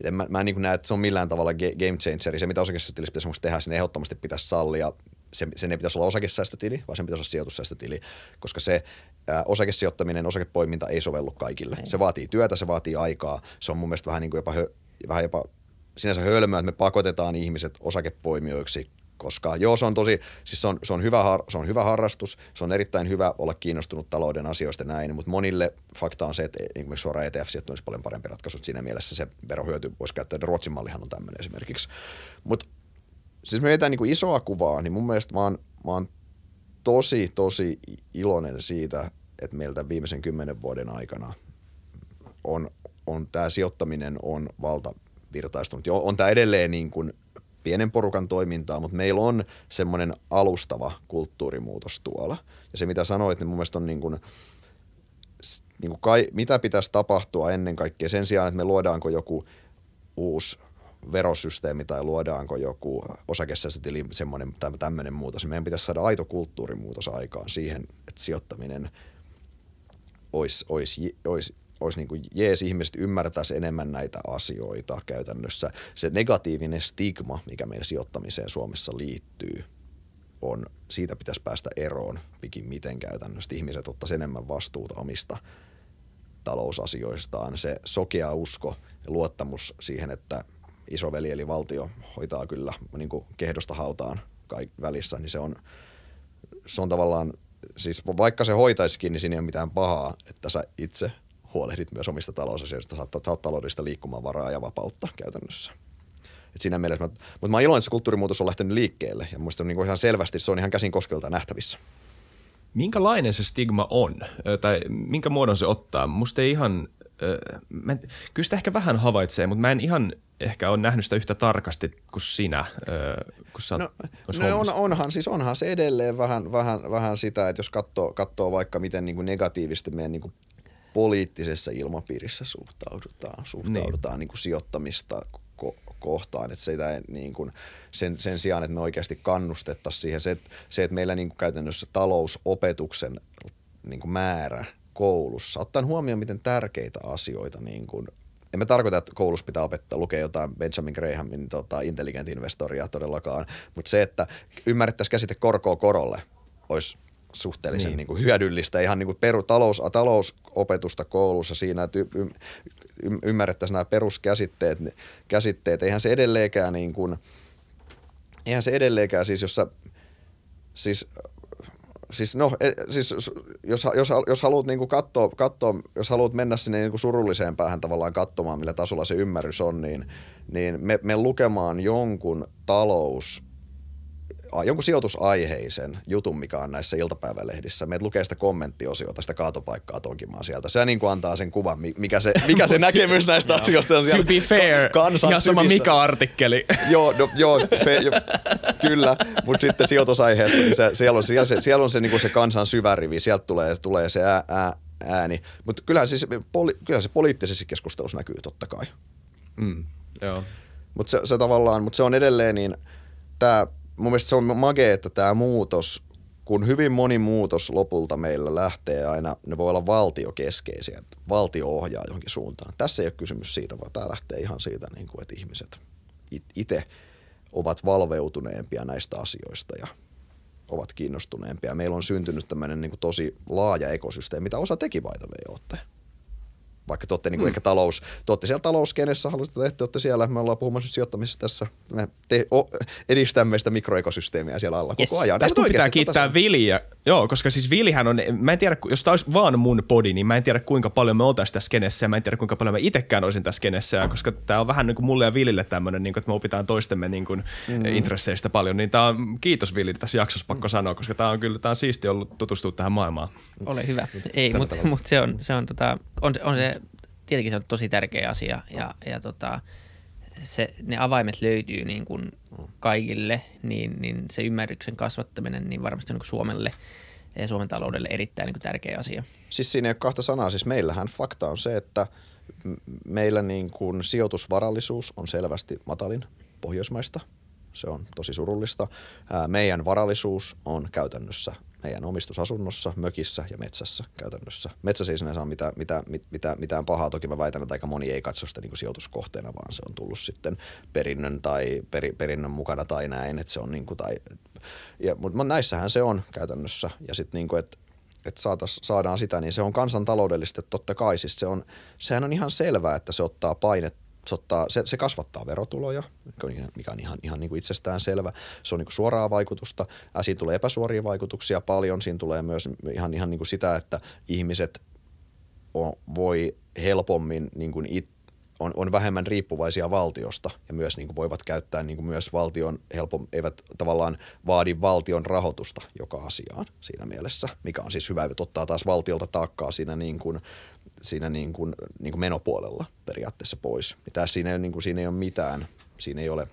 Et mä, mä en niin näe, että se on millään tavalla game changeri. Se, mitä osakesäästötilissä pitäisi tehdä, sen ehdottomasti pitäisi sallia. Sen, sen ei pitäisi olla osakesäästötili, vaan sen pitäisi olla sijoitussäästötili, koska se ää, osakesijoittaminen, osakepoiminta ei sovellu kaikille. Ei. Se vaatii työtä, se vaatii aikaa. Se on mun mielestä vähän niin kuin jopa, hö, vähän jopa sinänsä hölmöä, että me pakotetaan ihmiset osakepoimijoiksi koska joo, se on tosi, siis se on, se on, hyvä, har, se on hyvä harrastus, se on erittäin hyvä olla kiinnostunut talouden asioista näin, mutta monille fakta on se, että niin suora etf sieltä olisi paljon parempi ratkaisu, siinä mielessä se verohyöty voisi käyttää, Ruotsin mallihan on tämmöinen esimerkiksi. Mutta siis me niin isoa kuvaa, niin mun mielestä mä oon, mä oon tosi, tosi iloinen siitä, että meiltä viimeisen kymmenen vuoden aikana on, on tämä sijoittaminen on valta virtaistunut. on, on tämä edelleen niin kuin pienen porukan toimintaa, mutta meillä on semmoinen alustava kulttuurimuutos tuolla. Ja se, mitä sanoit, niin mun mielestä on niin kuin, niin kuin kai, mitä pitäisi tapahtua ennen kaikkea sen sijaan, että me luodaanko joku uusi verosysteemi tai luodaanko joku osakesäästötili, semmoinen tämmöinen muutos. Meidän pitäisi saada aito kulttuurimuutos aikaan siihen, että sijoittaminen olisi, olisi, olisi olisi niin kuin jees, ihmiset ymmärtäisi enemmän näitä asioita käytännössä. Se negatiivinen stigma, mikä meidän sijoittamiseen Suomessa liittyy, on, siitä pitäisi päästä eroon miten käytännössä. Ihmiset ottaisi enemmän vastuuta omista talousasioistaan. Se sokea usko ja luottamus siihen, että isoveli eli valtio hoitaa kyllä niin kuin kehdosta hautaan välissä, niin se on, se on tavallaan, siis vaikka se hoitaisikin, niin siinä ei ole mitään pahaa, että sä itse huolehdit myös omista talousasioista, saat, saat taloudellista liikkumavaraa ja vapautta käytännössä. Et siinä mielessä, mä, mutta mä oon iloinen, että se kulttuurimuutos on lähtenyt liikkeelle ja muistan niin ihan selvästi, se on ihan käsin koskelta nähtävissä. Minkälainen se stigma on tai minkä muodon se ottaa? Musta ei ihan, mä en, kyllä sitä ehkä vähän havaitsee, mutta mä en ihan ehkä ole nähnyt sitä yhtä tarkasti kuin sinä. Kun sä no, no on, onhan, siis onhan se edelleen vähän, vähän, vähän sitä, että jos katsoo, katsoo vaikka miten niin kuin negatiivisesti meidän niin kuin poliittisessa ilmapiirissä suhtaudutaan, suhtaudutaan niin. Niin kuin sijoittamista ko- kohtaan, että sitä niin kuin sen, sen sijaan, että me oikeasti kannustettaisiin siihen. Se, että, se, että meillä niin kuin käytännössä talousopetuksen niin kuin määrä koulussa, ottaen huomioon, miten tärkeitä asioita niin kuin en mä tarkoita, että koulussa pitää opettaa lukea jotain Benjamin Grahamin tota, intelligent investoria todellakaan, mutta se, että ymmärrettäisiin käsite korkoa korolle, olisi suhteellisen niin. Niin kuin hyödyllistä ihan niin kuin peru, talous, talousopetusta koulussa siinä, että y- y- ymmärrettäisiin nämä peruskäsitteet. Käsitteet. Eihän se edelleenkään niin kuin, eihän se edelleenkään siis, jossa, siis siis, no, e, siis jos, jos, jos haluat niin katsoa, katsoa, jos haluat mennä sinne niin kuin surulliseen päähän tavallaan katsomaan, millä tasolla se ymmärrys on, niin, niin me, me lukemaan jonkun talous jonkun sijoitusaiheisen jutun, mikä on näissä iltapäivälehdissä. Meitä lukee sitä kommenttiosiota, sitä kaatopaikkaa tonkimaan sieltä. Se niin kuin antaa sen kuvan, mikä se, mikä se näkemys näistä no. asioista on siellä. To be fair, kansan ihan sama Mika-artikkeli. joo, no, joo, fe, jo, kyllä, mutta sitten sijoitusaiheessa, niin se, siellä on, siellä, se, siellä on se, niin kuin se kansan syvärivi, sieltä tulee, tulee se ää, ää, ääni. Mutta kyllähän, siis, poli, kyllähän se poliittisessa keskustelussa näkyy totta kai. Mm, joo. Mutta se, se, tavallaan, mutta se on edelleen niin, tämä mun mielestä se on magee, että tämä muutos, kun hyvin moni muutos lopulta meillä lähtee aina, ne voi olla valtiokeskeisiä, että valtio ohjaa johonkin suuntaan. Tässä ei ole kysymys siitä, vaan tämä lähtee ihan siitä, niin kuin, että ihmiset itse ovat valveutuneempia näistä asioista ja ovat kiinnostuneempia. Meillä on syntynyt tämmöinen niin kuin tosi laaja ekosysteemi, mitä osa teki vaitavei ottaa vaikka te olette niin kuin mm. ehkä talous, te olette siellä talouskenessä, haluaisitte, tehdä, te olette siellä, me ollaan puhumassa sijoittamisesta tässä, me te, o, edistämme sitä mikroekosysteemiä siellä alla yes. ajan. Tästä pitää tota kiittää tässä... Viliä, joo, koska siis Vilihän on, mä en tiedä, jos tämä olisi vaan mun podi, niin mä en tiedä kuinka paljon me oltaisiin tässä kenessä ja mä en tiedä kuinka paljon mä itsekään olisin tässä kenessä, koska tämä on vähän niin kuin mulle ja Vilille tämmöinen, niin kuin, että me opitaan toistemme niin kuin mm. intresseistä paljon, niin tämä on, kiitos Vili tässä jaksossa pakko mm. sanoa, koska tämä on kyllä, tämä on siisti ollut tutustua tähän maailmaan. Ole hyvä. Ei, mutta mut se on, se on, tota, on, on se tietenkin se on tosi tärkeä asia ja, ja tota, se, ne avaimet löytyy niin kuin kaikille, niin, niin se ymmärryksen kasvattaminen niin varmasti on niin Suomelle ja Suomen taloudelle erittäin niin kuin tärkeä asia. Siis siinä ei ole kahta sanaa. Siis meillähän fakta on se, että meillä niin kuin sijoitusvarallisuus on selvästi matalin Pohjoismaista. Se on tosi surullista. Meidän varallisuus on käytännössä meidän omistusasunnossa, mökissä ja metsässä käytännössä. Metsässä siis ei sinänsä ole mitään, mitään, mitään, mitään pahaa. Toki mä väitän, että aika moni ei katso sitä niin kuin sijoituskohteena, vaan se on tullut sitten perinnön tai peri, perinnön mukana tai näin. Että se on niin kuin, tai, ja, mutta näissähän se on käytännössä. Ja sitten niin että että saatas, saadaan sitä, niin se on kansantaloudellisesti totta kai. Siis se on, sehän on ihan selvää, että se ottaa painetta se, ottaa, se, se kasvattaa verotuloja, mikä on ihan, ihan niin kuin itsestään selvä. Se on niin kuin suoraa vaikutusta. siinä tulee epäsuoria vaikutuksia paljon. Siinä tulee myös ihan, ihan niin kuin sitä, että ihmiset on, voi helpommin niin kuin it, on, on vähemmän riippuvaisia valtiosta ja myös niin kuin voivat käyttää niin kuin myös valtion helpom, eivät tavallaan vaadi valtion rahoitusta joka asiaan siinä mielessä, mikä on siis hyvä, että ottaa taas valtiolta taakkaa siinä niin kuin, siinä niin kuin, niin kuin menopuolella periaatteessa pois. mitä niin siinä, ei, niin kuin, siinä ei ole mitään, siinä ei ole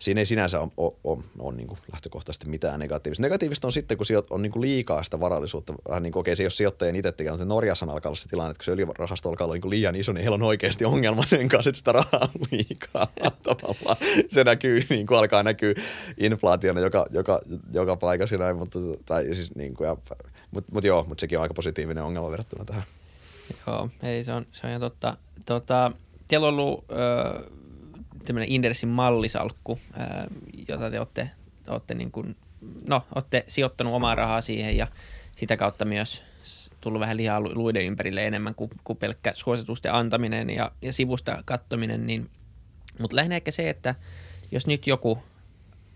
Siinä ei sinänsä ole, ole, ole, ole niin kuin lähtökohtaisesti mitään negatiivista. Negatiivista on sitten, kun on niin kuin liikaa sitä varallisuutta. Vähän niin kuin, okei, se ei ole sijoittajien itse tekemään, mutta Norjassa alkaa olla se tilanne, että kun se öljyrahasto alkaa olla niin kuin liian iso, niin heillä on oikeasti ongelma sen kanssa, että sitä rahaa on liikaa tavallaan. Se näkyy, niin kuin alkaa näkyä inflaationa joka, joka, joka paikassa näin, mutta, tai siis niin kuin, ja, mutta mut joo, mutta sekin on aika positiivinen ongelma verrattuna tähän. Joo, ei se on, se on ihan totta. Tota, teillä on ollut tämmöinen Indersin mallisalkku, öö, jota te olette, olette, niin kuin, no, olette sijoittanut omaa rahaa siihen ja sitä kautta myös tullut vähän lihaa luiden ympärille enemmän kuin, kuin pelkkä suositusten antaminen ja, ja sivusta kattominen. Niin, mutta lähinnä ehkä se, että jos nyt joku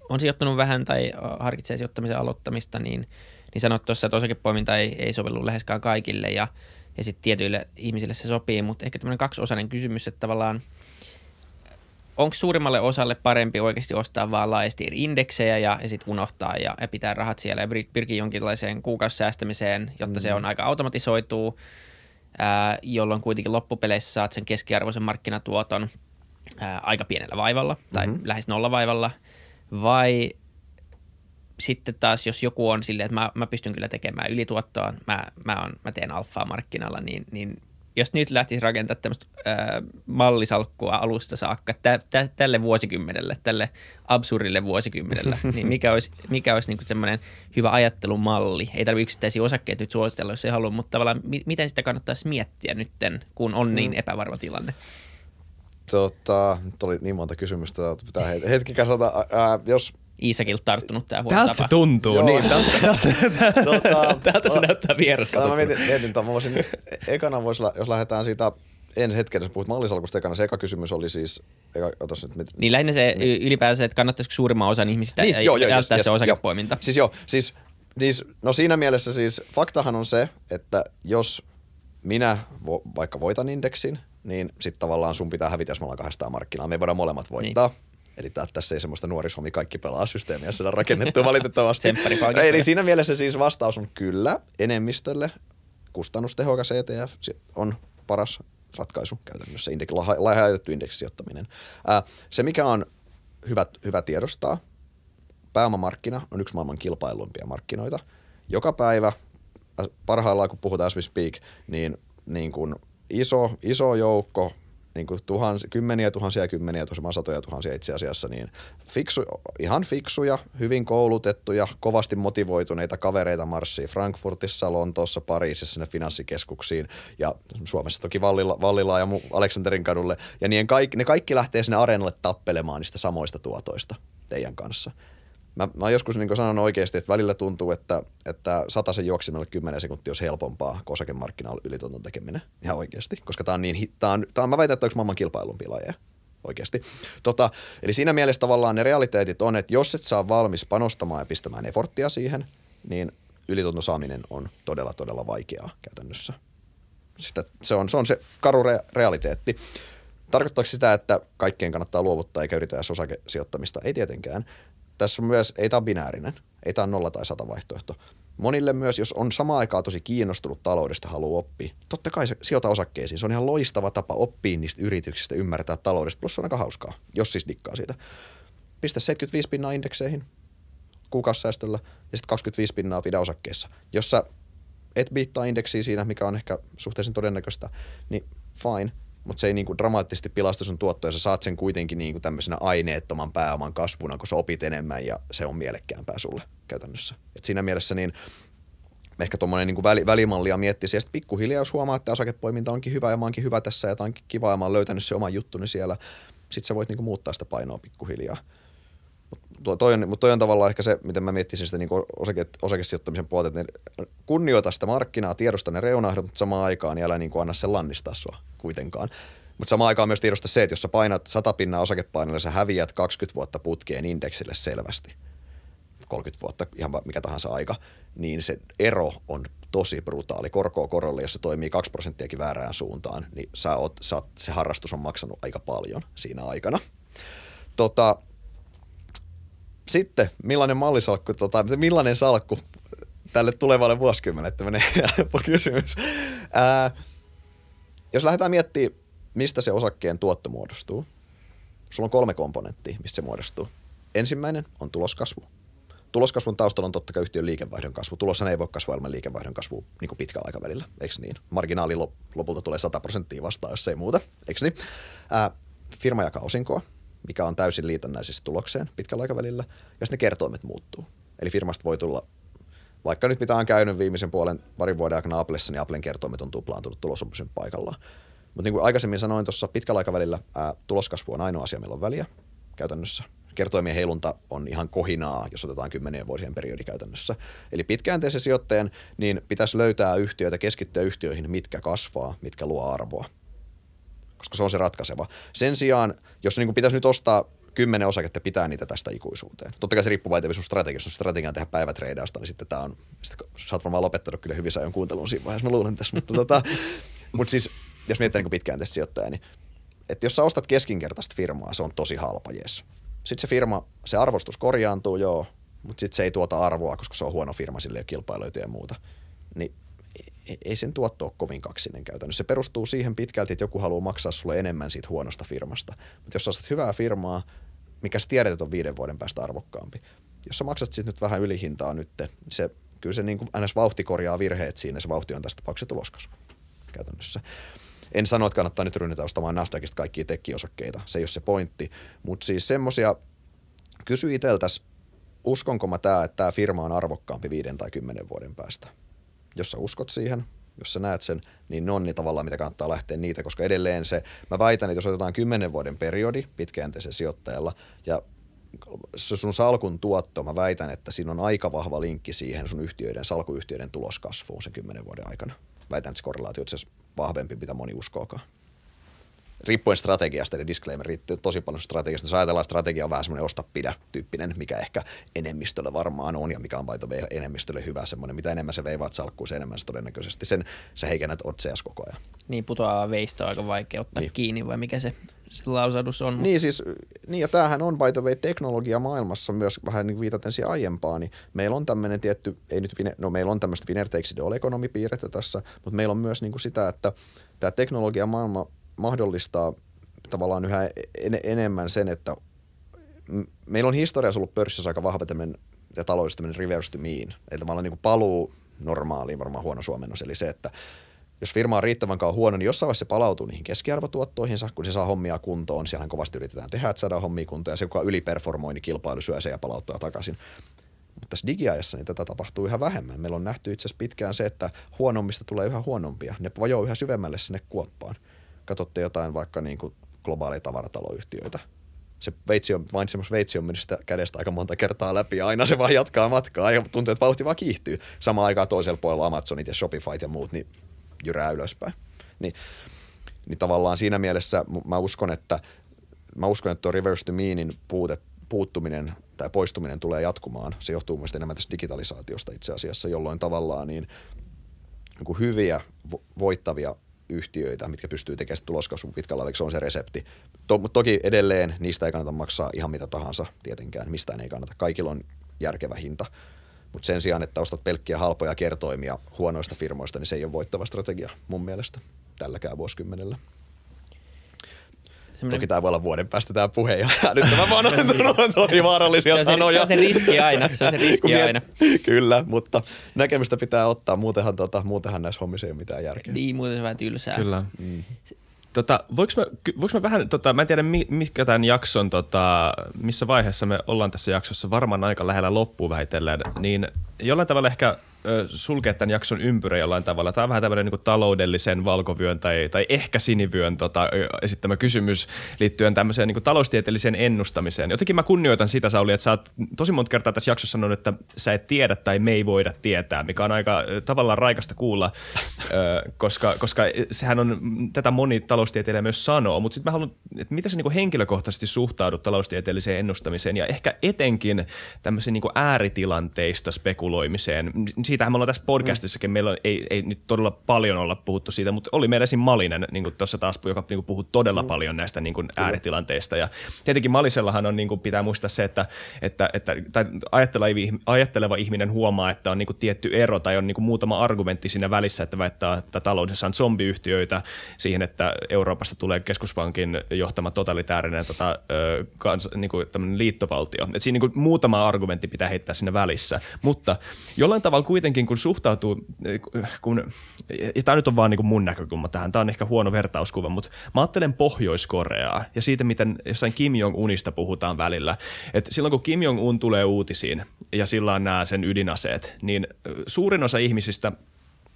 on sijoittanut vähän tai harkitsee sijoittamisen aloittamista, niin – niin sanoit tuossa, että osakepoiminta ei, ei sovellu läheskään kaikille ja, ja sitten tietyille ihmisille se sopii, mutta ehkä tämmöinen kaksiosainen kysymys, että tavallaan äh, onko suurimmalle osalle parempi oikeasti ostaa vaan laajasti indeksejä ja, ja sitten unohtaa ja, ja pitää rahat siellä ja pyrkii jonkinlaiseen kuukausisäästämiseen, jotta mm. se on aika automatisoituu, ää, äh, jolloin kuitenkin loppupeleissä saat sen keskiarvoisen markkinatuoton ää, äh, aika pienellä vaivalla tai mm-hmm. lähes vaivalla vai – sitten taas, jos joku on silleen, että mä, mä pystyn kyllä tekemään ylituottoa, mä, mä, on, mä teen alfaa markkinalla, niin, niin jos nyt lähtisi rakentaa tämmöistä mallisalkkua alusta saakka tä, tä, tälle vuosikymmenelle, tälle absurdille vuosikymmenelle, niin mikä olisi, mikä olisi niinku semmoinen hyvä ajattelumalli? Ei tarvitse yksittäisiä osakkeita nyt suositella, jos ei halua, mutta tavallaan mi, miten sitä kannattaisi miettiä nytten, kun on niin mm. epävarma tilanne? Tota, nyt oli niin monta kysymystä, että pitää hetki kasata. Ää, jos Iisakilta tarttunut tämä huono Tältä se tuntuu, Joo. niin. Tältä, tältä, tältä, tota, tältä se näyttää vierestä. Tota, mä mietin, mietin mä voisin, ekana voisi, jos lähdetään siitä ensi hetkellä, puhut mallisalkusta ekana, se eka kysymys oli siis, eka, otas nyt. Mit, niin lähinnä se niin. ylipäänsä, että kannattaisiko suurimman osan ihmisistä niin, joo, joo, jättää yes, se yes, osakepoiminta. Joo. Siis joo, siis, siis, no siinä mielessä siis faktahan on se, että jos minä vo, vaikka voitan indeksin, niin sitten tavallaan sun pitää hävitä, jos me ollaan kahdestaan markkinaa. Me voidaan molemmat niin. voittaa. Niin Eli tää, tässä ei semmoista nuorisomi kaikki pelaa systeemiä on rakennettu valitettavasti. Eli siinä mielessä siis vastaus on kyllä enemmistölle. Kustannustehokas ETF on paras ratkaisu käytännössä, indek, lahjoitettu indeksisijoittaminen. Äh, se, mikä on hyvä, hyvä tiedostaa, pääomamarkkina on yksi maailman kilpailuimpia markkinoita. Joka päivä, parhaillaan kun puhutaan as we speak, niin, niin kun iso, iso joukko niin kuin tuhans, kymmeniä tuhansia ja kymmeniä, tosiaan satoja tuhansia itse asiassa, niin fiksu, ihan fiksuja, hyvin koulutettuja, kovasti motivoituneita kavereita marssii Frankfurtissa, Lontoossa, Pariisissa sinne finanssikeskuksiin ja Suomessa toki Vallila, Vallilaan ja Aleksanterin kadulle. Ja niin kaikki, ne kaikki lähtee sinne areenalle tappelemaan niistä samoista tuotoista teidän kanssa. Mä, mä oon joskus niin sanon oikeasti, että välillä tuntuu, että, että sen juoksimella 10 sekuntia olisi helpompaa kuin osakemarkkinoilla ylitunton tekeminen. Ihan oikeasti, koska tämä on niin, tää on, tää on, mä väitän, että yksi maailman kilpailun pilaaja. oikeasti. Tota, eli siinä mielessä tavallaan ne realiteetit on, että jos et saa valmis panostamaan ja pistämään eforttia siihen, niin ylitunnon saaminen on todella, todella vaikeaa käytännössä. Sitä, se, on, se on se karu re- realiteetti. Tarkoittaako sitä, että kaikkeen kannattaa luovuttaa eikä yritä osakesijoittamista? Ei tietenkään, tässä on myös, ei tämä ole binäärinen, ei tämä ole nolla tai sata vaihtoehto. Monille myös, jos on samaan aikaa tosi kiinnostunut taloudesta, haluaa oppia. Totta kai se sijoita osakkeisiin. Se on ihan loistava tapa oppia niistä yrityksistä, ymmärtää taloudesta. Plus se on aika hauskaa, jos siis dikkaa siitä. Pistä 75 pinnaa indekseihin kuukausisäästöllä ja sitten 25 pinnaa pidä osakkeessa. Jos sä et viittaa indeksiä siinä, mikä on ehkä suhteellisen todennäköistä, niin fine – mutta se ei niin kuin dramaattisesti pilasta sun tuottoja. Sä saat sen kuitenkin niin kuin tämmöisenä aineettoman pääoman kasvuna, kun sä opit enemmän ja se on mielekkäämpää sulle käytännössä. Et siinä mielessä niin ehkä tuommoinen niin väli, välimallia miettisi ja pikkuhiljaa, jos huomaa, että osakepoiminta onkin hyvä ja mä oonkin hyvä tässä ja tämä onkin kiva ja mä oon löytänyt se oma juttuni siellä sitten sä voit niin kuin muuttaa sitä painoa pikkuhiljaa tuo, toi on, mutta toi on tavallaan ehkä se, miten mä miettisin sitä niin osake, osakesijoittamisen puolta, että niin kunnioita sitä markkinaa, tiedosta ne reunahdot, mutta samaan aikaan niin älä niin kuin anna sen lannistaa sua kuitenkaan. Mutta samaan aikaan myös tiedosta se, että jos sä painat 100 pinnaa osakepainolla, sä häviät 20 vuotta putkeen indeksille selvästi. 30 vuotta, ihan mikä tahansa aika, niin se ero on tosi brutaali. Korko korolle, jos se toimii 2 prosenttiakin väärään suuntaan, niin sä oot, sä oot, se harrastus on maksanut aika paljon siinä aikana. Tota, sitten, millainen mallisalkku, tota, millainen salkku tälle tulevalle vuosikymmenelle, tämmöinen helppo kysymys. Ää, jos lähdetään miettimään, mistä se osakkeen tuotto muodostuu, sulla on kolme komponenttia, mistä se muodostuu. Ensimmäinen on tuloskasvu. Tuloskasvun taustalla on totta kai yhtiön liikevaihdon kasvu. Tulossa ei voi kasvaa ilman liikevaihdon kasvua niin kuin pitkällä aikavälillä, eikö niin? Marginaali lopulta tulee 100 prosenttia vastaan, jos ei muuta, eikö niin? Ää, firma jakaa osinkoa, mikä on täysin liitännäisessä tulokseen pitkällä aikavälillä, sitten ne kertoimet muuttuu. Eli firmasta voi tulla, vaikka nyt mitä on käynyt viimeisen puolen parin vuoden aikana Applessa, niin Applen kertoimet on tuplaantunut tulosopisen paikallaan. Mutta niin kuin aikaisemmin sanoin, tuossa pitkällä aikavälillä ää, tuloskasvu on ainoa asia, millä on väliä käytännössä. Kertoimien heilunta on ihan kohinaa, jos otetaan kymmenien vuosien periodi käytännössä. Eli pitkäjänteisen sijoittajan niin pitäisi löytää yhtiöitä, keskittyä yhtiöihin, mitkä kasvaa, mitkä luo arvoa koska se on se ratkaiseva. Sen sijaan, jos niin kuin pitäisi nyt ostaa kymmenen osaketta pitää niitä tästä ikuisuuteen. Totta kai se riippuu vain sun strategiasta. Jos strategia on tehdä päivätreidausta, niin sitten tämä on, sit, sä oot varmaan lopettanut kyllä hyvissä ajoin kuuntelun siinä vaiheessa, mä luulen tässä. Mutta tota, mut siis, jos miettii niin pitkään tästä sijoittajaa, niin että jos sä ostat keskinkertaista firmaa, se on tosi halpa, jes. Sitten se firma, se arvostus korjaantuu, joo, mutta sitten se ei tuota arvoa, koska se on huono firma, sille ei ole kilpailijoita ja muuta. Niin ei sen tuotto ole kovin kaksinen käytännössä. Se perustuu siihen pitkälti, että joku haluaa maksaa sulle enemmän siitä huonosta firmasta. Mutta jos sä ostat hyvää firmaa, mikä sä tiedät, että on viiden vuoden päästä arvokkaampi. Jos sä maksat sitten nyt vähän ylihintaa nyt, niin se, kyllä se niin kuin ns. vauhti korjaa virheet siinä, se vauhti on tässä tapauksessa tuloskasvu käytännössä. En sano, että kannattaa nyt rynnätä ostamaan Nasdaqista kaikkia tekkiosakkeita, se ei ole se pointti. Mutta siis semmosia kysy iteltäs, uskonko mä tää, että tämä firma on arvokkaampi viiden tai kymmenen vuoden päästä – jos sä uskot siihen, jos sä näet sen, niin ne on niin tavallaan, mitä kannattaa lähteä niitä, koska edelleen se, mä väitän, että jos otetaan 10 vuoden periodi pitkäjänteisen sijoittajalla ja se sun salkun tuotto, mä väitän, että siinä on aika vahva linkki siihen sun yhtiöiden, salkuyhtiöiden tuloskasvuun sen 10 vuoden aikana. Väitän, että se korrelaatio on itse asiassa vahvempi, mitä moni uskookaan riippuen strategiasta, eli disclaimer riittyy tosi paljon strategiasta. Jos ajatellaan, strategia on vähän semmoinen osta pidä tyyppinen, mikä ehkä enemmistölle varmaan on ja mikä on vaito enemmistölle hyvä semmoinen. Mitä enemmän se veivaat salkkuu, se enemmän se todennäköisesti sen sä heikennät otseas koko ajan. Niin putoaa veistä on aika vaikea ottaa niin. kiinni vai mikä se lausadus on. Niin siis, niin ja tämähän on by the way teknologia maailmassa myös vähän niin viitaten siihen aiempaan, niin meillä on tämmöinen tietty, ei nyt, no meillä on tämmöistä winner takes tässä, mutta meillä on myös niin kuin sitä, että tämä teknologia maailma mahdollistaa tavallaan yhä en- enemmän sen, että meillä on historiassa ollut pörssissä aika vahva tämmöinen ja taloudessa tämmöinen reverse to mean. Eli tavallaan niin kuin paluu normaaliin varmaan huono suomennos. Eli se, että jos firma on riittävän kauan huono, niin jossain vaiheessa se palautuu niihin keskiarvotuottoihinsa, kun se saa hommia kuntoon. Siellähän kovasti yritetään tehdä, että saadaan hommia kuntoon. Ja se, joka yliperformoi, niin kilpailu syö se ja palauttaa takaisin. Mutta tässä digiajassa niin tätä tapahtuu yhä vähemmän. Meillä on nähty itse asiassa pitkään se, että huonommista tulee yhä huonompia. Ne vajoo yhä syvemmälle sinne kuoppaan – katsotte jotain vaikka niin kuin globaaleja tavarataloyhtiöitä, se veitsi on, vain semmoista veitsi on sitä kädestä aika monta kertaa läpi ja aina se vaan jatkaa matkaa ja tuntuu, että vauhti vaan kiihtyy. Samaan aikaan toisella puolella Amazonit ja Shopify ja muut niin jyrää ylöspäin. Niin, niin tavallaan siinä mielessä mä uskon, että mä uskon, että tuo reverse to meanin puute, puuttuminen tai poistuminen tulee jatkumaan. Se johtuu mielestäni enemmän tästä digitalisaatiosta itse asiassa, jolloin tavallaan niin, niin hyviä voittavia yhtiöitä, mitkä pystyy tekemään tuloskasvun pitkällä aikavälillä, se on se resepti. To, mutta toki edelleen niistä ei kannata maksaa ihan mitä tahansa tietenkään, mistään ei kannata. Kaikilla on järkevä hinta. Mutta sen sijaan, että ostat pelkkiä halpoja kertoimia huonoista firmoista, niin se ei ole voittava strategia mun mielestä tälläkään vuosikymmenellä. Toki tämä voi olla vuoden päästä tämä puhe. Ja nyt tämä vaan niin. on tosi vaarallisia se se, sanoja. Se on se riski aina. Se on se riski aina. Kyllä, mutta näkemystä pitää ottaa. Muutenhan, tota, muutenhan näissä hommissa ei ole mitään järkeä. Niin, muuten se vähän tylsää. Kyllä. Mm. Tota, voiko, mä, voiko mä vähän, tota, mä en tiedä mikä tämän jakson, tota, missä vaiheessa me ollaan tässä jaksossa varmaan aika lähellä loppuun vähitellen, niin jollain tavalla ehkä – sulkea tämän jakson ympyrä jollain tavalla. Tämä on vähän tämmöinen niin taloudellisen valkovyön tai, tai ehkä sinivyön tota, esittämä kysymys liittyen tämmöiseen niin taloustieteelliseen ennustamiseen. Jotenkin mä kunnioitan sitä, Sauli, että sä oot tosi monta kertaa tässä jaksossa sanonut, että sä et tiedä tai me ei voida tietää, mikä on aika tavallaan raikasta kuulla, koska, koska sehän on, tätä moni taloustieteilijä myös sanoo, mutta sitten mä haluan, että mitä sä niin henkilökohtaisesti suhtaudut taloustieteelliseen ennustamiseen ja ehkä etenkin tämmöisiin niin ääritilanteista spekuloimiseen siitähän me ollaan tässä podcastissakin, meillä on, ei, ei nyt todella paljon olla puhuttu siitä, mutta oli meillä siinä Malinen niin tuossa taas, joka niin kuin, puhui todella mm. paljon näistä niin kuin, ääritilanteista. Ja tietenkin Malisellahan on, niin kuin, pitää muistaa se, että, että, että tai ajatteleva, ajatteleva ihminen huomaa, että on niin kuin, tietty ero tai on niin kuin, muutama argumentti siinä välissä, että väittää, että taloudessa on zombiyhtiöitä siihen, että Euroopasta tulee keskuspankin johtama totalitäärinen tota, kans, niin kuin, liittovaltio. Et siinä niin kuin, muutama argumentti pitää heittää siinä välissä, mutta jollain tavalla kuitenkin kuitenkin kun suhtautuu, eh, eh, kun, ja tämä nyt on vaan niin mun näkökulma tähän, tämä on ehkä huono vertauskuva, mutta mä ajattelen Pohjois-Koreaa ja siitä, miten jossain Kim Jong-unista puhutaan välillä. Et silloin kun Kim Jong-un tulee uutisiin ja sillä on nämä sen ydinaseet, niin eh, suurin osa ihmisistä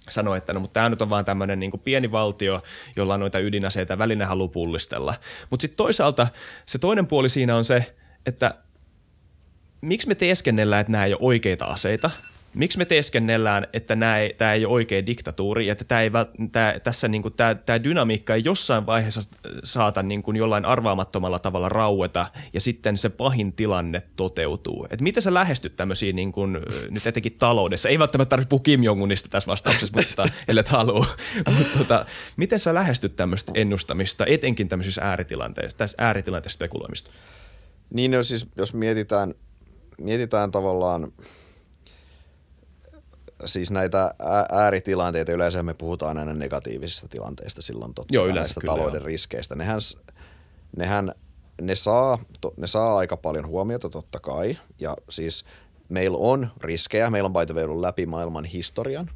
sanoi, että no, mutta tämä nyt on vaan tämmöinen niin pieni valtio, jolla on noita ydinaseita väline haluaa pullistella. Mutta sitten toisaalta se toinen puoli siinä on se, että miksi me teeskennellään, että nämä ei ole oikeita aseita, miksi me teeskennellään, että tämä ei ole oikea diktatuuri, että tää ei, tää, tässä niinku, tämä tää dynamiikka ei jossain vaiheessa saata niinku jollain arvaamattomalla tavalla raueta, ja sitten se pahin tilanne toteutuu. Et miten sä lähestyt tämmöisiä niinku, nyt etenkin taloudessa? Ei välttämättä tarvitse puhua Kim Jong-unista tässä vastauksessa, mutta tota, ellet halua. Mut, tota, miten sä lähestyt tämmöistä ennustamista, etenkin tämmöisissä ääritilanteissa, tässä ääritilanteessa spekuloimista? Niin no siis, jos mietitään, mietitään tavallaan – siis näitä ääritilanteita, yleensä me puhutaan aina negatiivisista tilanteista silloin totta, Joo, yleensä näistä talouden on. riskeistä. Nehän, nehän ne saa, to, ne saa aika paljon huomiota totta kai. Ja siis meillä on riskejä, meillä on by the way ollut läpi maailman historian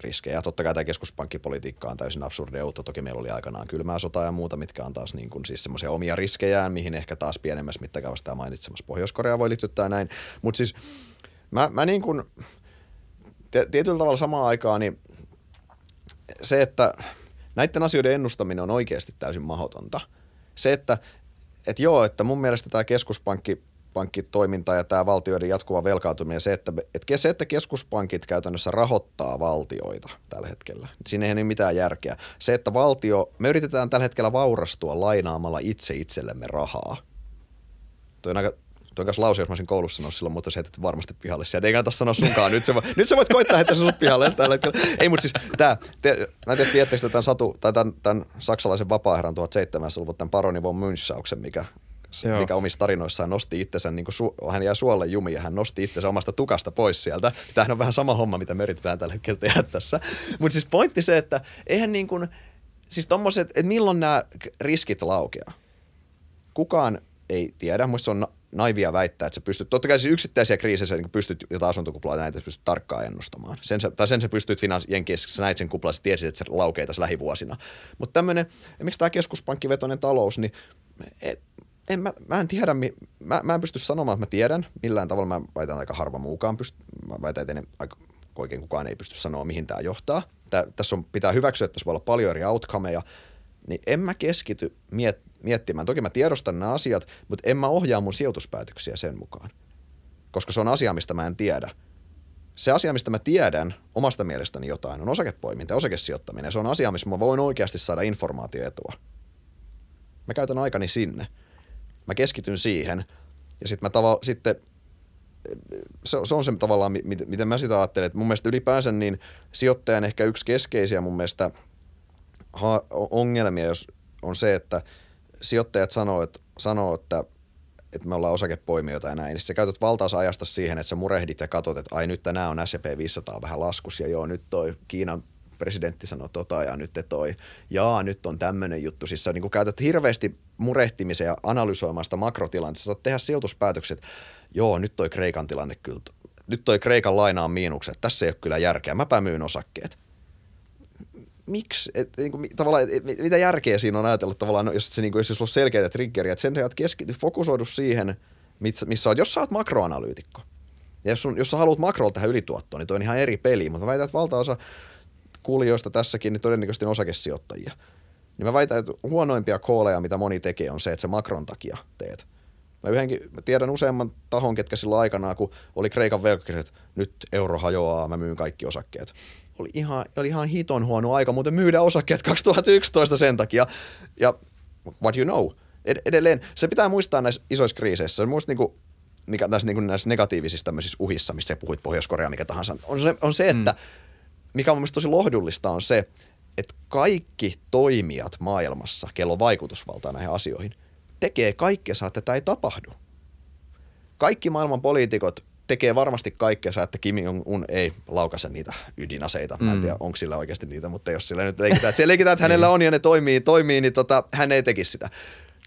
riskejä. Totta kai tämä keskuspankkipolitiikka on täysin absurdia uutta. Toki meillä oli aikanaan kylmää sotaa ja muuta, mitkä on taas niin kuin siis semmoisia omia riskejään, mihin ehkä taas pienemmässä mittakaavassa tämä mainitsemassa Pohjois-Korea voi liittyä näin. Mutta siis mä, mä niin kuin, tietyllä tavalla samaan aikaan niin se, että näiden asioiden ennustaminen on oikeasti täysin mahdotonta. Se, että et joo, että mun mielestä tämä keskuspankki pankkitoiminta ja tämä valtioiden jatkuva velkautuminen, se että, et se, että keskuspankit käytännössä rahoittaa valtioita tällä hetkellä, siinä ei ole niin mitään järkeä. Se, että valtio, me yritetään tällä hetkellä vaurastua lainaamalla itse itsellemme rahaa. Tuo on aika Tuo kanssa lause, jos mä olisin koulussa sanonut silloin, mutta se heitetty varmasti pihalle. Sieltä ei kannata sanoa sunkaan. Nyt sä, voit, nyt sä voit koittaa heittää sut pihalle tällä hetkellä. Ei, mutta siis tämä te, mä en tiedä, tiedättekö tämän, satu, tai tämän, tämän saksalaisen vapaa-herran 1700-luvun tämän Baroni von Münchauksen, mikä Joo. mikä omissa tarinoissaan nosti itsensä, niin su- hän jää suolle jumiin ja hän nosti itsensä omasta tukasta pois sieltä. Tämähän on vähän sama homma, mitä me yritetään tällä hetkellä tehdä tässä. Mutta siis pointti se, että eihän niin kuin, siis tommoset, että milloin nämä riskit laukeaa. Kukaan ei tiedä, mutta se on naivia väittää, että sä pystyt, totta kai siis yksittäisiä kriisejä, niin pystyt jotain asuntokuplaa näitä, pystyt tarkkaan ennustamaan. Sen sä, tai sen sä pystyt finanssijenkiessä, sä näit sen kuplan, sä tiesit, että se laukee tässä lähivuosina. Mutta tämmöinen, miksi tämä keskuspankkivetoinen talous, niin et, en, mä, mä en tiedä, mä, mä en pysty sanomaan, että mä tiedän millään tavalla. Mä väitän aika harva muukaan, pyst, mä väitän, että aika, oikein kukaan ei pysty sanoa, mihin tämä johtaa. Tää, tässä on, pitää hyväksyä, että tässä voi olla paljon eri outcomeja – niin en mä keskity miet- miettimään. Toki mä tiedostan nämä asiat, mutta en mä ohjaa mun sijoituspäätöksiä sen mukaan, koska se on asia, mistä mä en tiedä. Se asia, mistä mä tiedän omasta mielestäni jotain, on osakepoiminta ja osakesijoittaminen. Se on asia, missä mä voin oikeasti saada informaatioetua. Mä käytän aikani sinne. Mä keskityn siihen ja sit mä tava- sitten se, se on se tavallaan, miten mä sitä ajattelen. Että mun mielestä ylipäänsä niin sijoittajan ehkä yksi keskeisiä mun mielestä – ha- ongelmia jos on se, että sijoittajat sanoo, että, sanoo, että että me ollaan osakepoimijoita ja näin, niin sä käytät valtaosa ajasta siihen, että sä murehdit ja katsot, että ai nyt tänään on S&P 500 vähän laskus ja joo nyt toi Kiinan presidentti sanoi tota ja nyt te toi, jaa nyt on tämmöinen juttu. Siis sä niin käytät hirveästi murehtimisen ja analysoimaan sitä makrotilannetta. Sä saat tehdä sijoituspäätökset, joo nyt toi Kreikan tilanne kyllä, nyt toi Kreikan laina on miinukset, tässä ei ole kyllä järkeä, mäpä myyn osakkeet miksi, et, niin kuin, tavallaan, et, mit, mitä järkeä siinä on ajatella tavallaan, no, jos, se, niin kuin, jos se on selkeitä triggeriä, että sen sijaan, että keskity, fokusoidu siihen, missä, missä oot, jos sä oot makroanalyytikko. Ja jos, sun, jos sä haluat makroa tähän ylituottoon, niin toi on ihan eri peli, mutta mä väitän, että valtaosa kuulijoista tässäkin niin todennäköisesti on osakesijoittajia. Niin mä väitän, että huonoimpia kooleja, mitä moni tekee, on se, että se makron takia teet. Mä, yhdenkin, mä tiedän useamman tahon, ketkä silloin aikanaan, kun oli Kreikan velkakirjat, nyt euro hajoaa, mä myyn kaikki osakkeet oli ihan, oli ihan hiton huono aika muuten myydä osakkeet 2011 sen takia. Ja what you know, Ed- edelleen, se pitää muistaa näissä isoissa kriiseissä, muista niinku, mikä tässä niinku näissä negatiivisissa uhissa, missä puhuit Pohjois-Korea, mikä tahansa, on se, on se mm. että mikä on mielestäni tosi lohdullista on se, että kaikki toimijat maailmassa, kello on vaikutusvaltaa näihin asioihin, tekee kaikkea, että tätä ei tapahdu. Kaikki maailman poliitikot tekee varmasti kaikkensa, että Kimi on un ei laukaise niitä ydinaseita. Mä en mm. tiedä, onko sillä oikeasti niitä, mutta jos sillä nyt leikitään, että, leikitään, että hänellä niin. on ja ne toimii, toimii niin tota, hän ei tekisi sitä.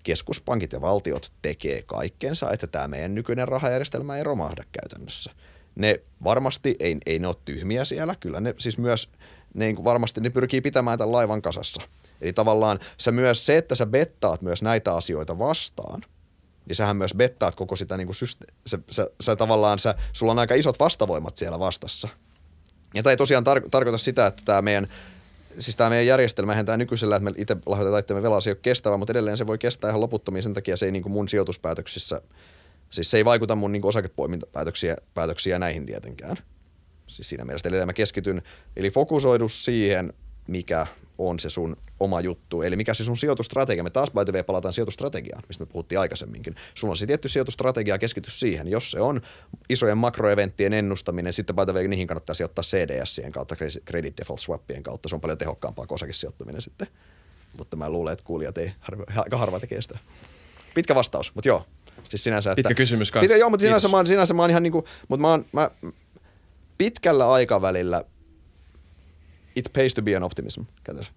Keskuspankit ja valtiot tekee kaikkensa, että tämä meidän nykyinen rahajärjestelmä ei romahda käytännössä. Ne varmasti, ei, ei ne ole tyhmiä siellä, kyllä ne siis myös ne niin varmasti ne pyrkii pitämään tämän laivan kasassa. Eli tavallaan sä myös se, että sä bettaat myös näitä asioita vastaan – niin sähän myös bettaat koko sitä, niin kuin syste- se, sä, se, tavallaan, sä, sulla on aika isot vastavoimat siellä vastassa. Ja tämä ei tosiaan tar- tarkoita sitä, että tämä meidän, siis tämä meidän järjestelmähän tämä nykyisellä, että me itse lahjoitetaan itseämme velaksi, ei ole kestävä, mutta edelleen se voi kestää ihan loputtomiin, sen takia se ei niin kuin mun sijoituspäätöksissä, siis se ei vaikuta mun niin osakepoimintapäätöksiä päätöksiä näihin tietenkään. Siis siinä mielessä edelleen mä keskityn, eli fokusoidu siihen – mikä on se sun oma juttu, eli mikä se sun sijoitustrategia. Me taas by the way palataan sijoitustrategiaan, mistä me puhuttiin aikaisemminkin. Sulla on se tietty sijoitustrategia, keskity siihen. Jos se on isojen makroeventtien ennustaminen, sitten by the way niihin kannattaa sijoittaa CDSien kautta, credit default swappien kautta. Se on paljon tehokkaampaa kuin osakesijoittaminen sitten. Mutta mä luulen, että kuulijat ei, harva, aika harva tekee sitä. Pitkä vastaus, mutta joo. Siis sinänsä, että, Pitkä kysymys kanssa. Pitkä, joo, mutta sinänsä mä, oon, sinänsä mä oon ihan niinku, mutta mä, oon, mä pitkällä aikavälillä it pays to be an optimism.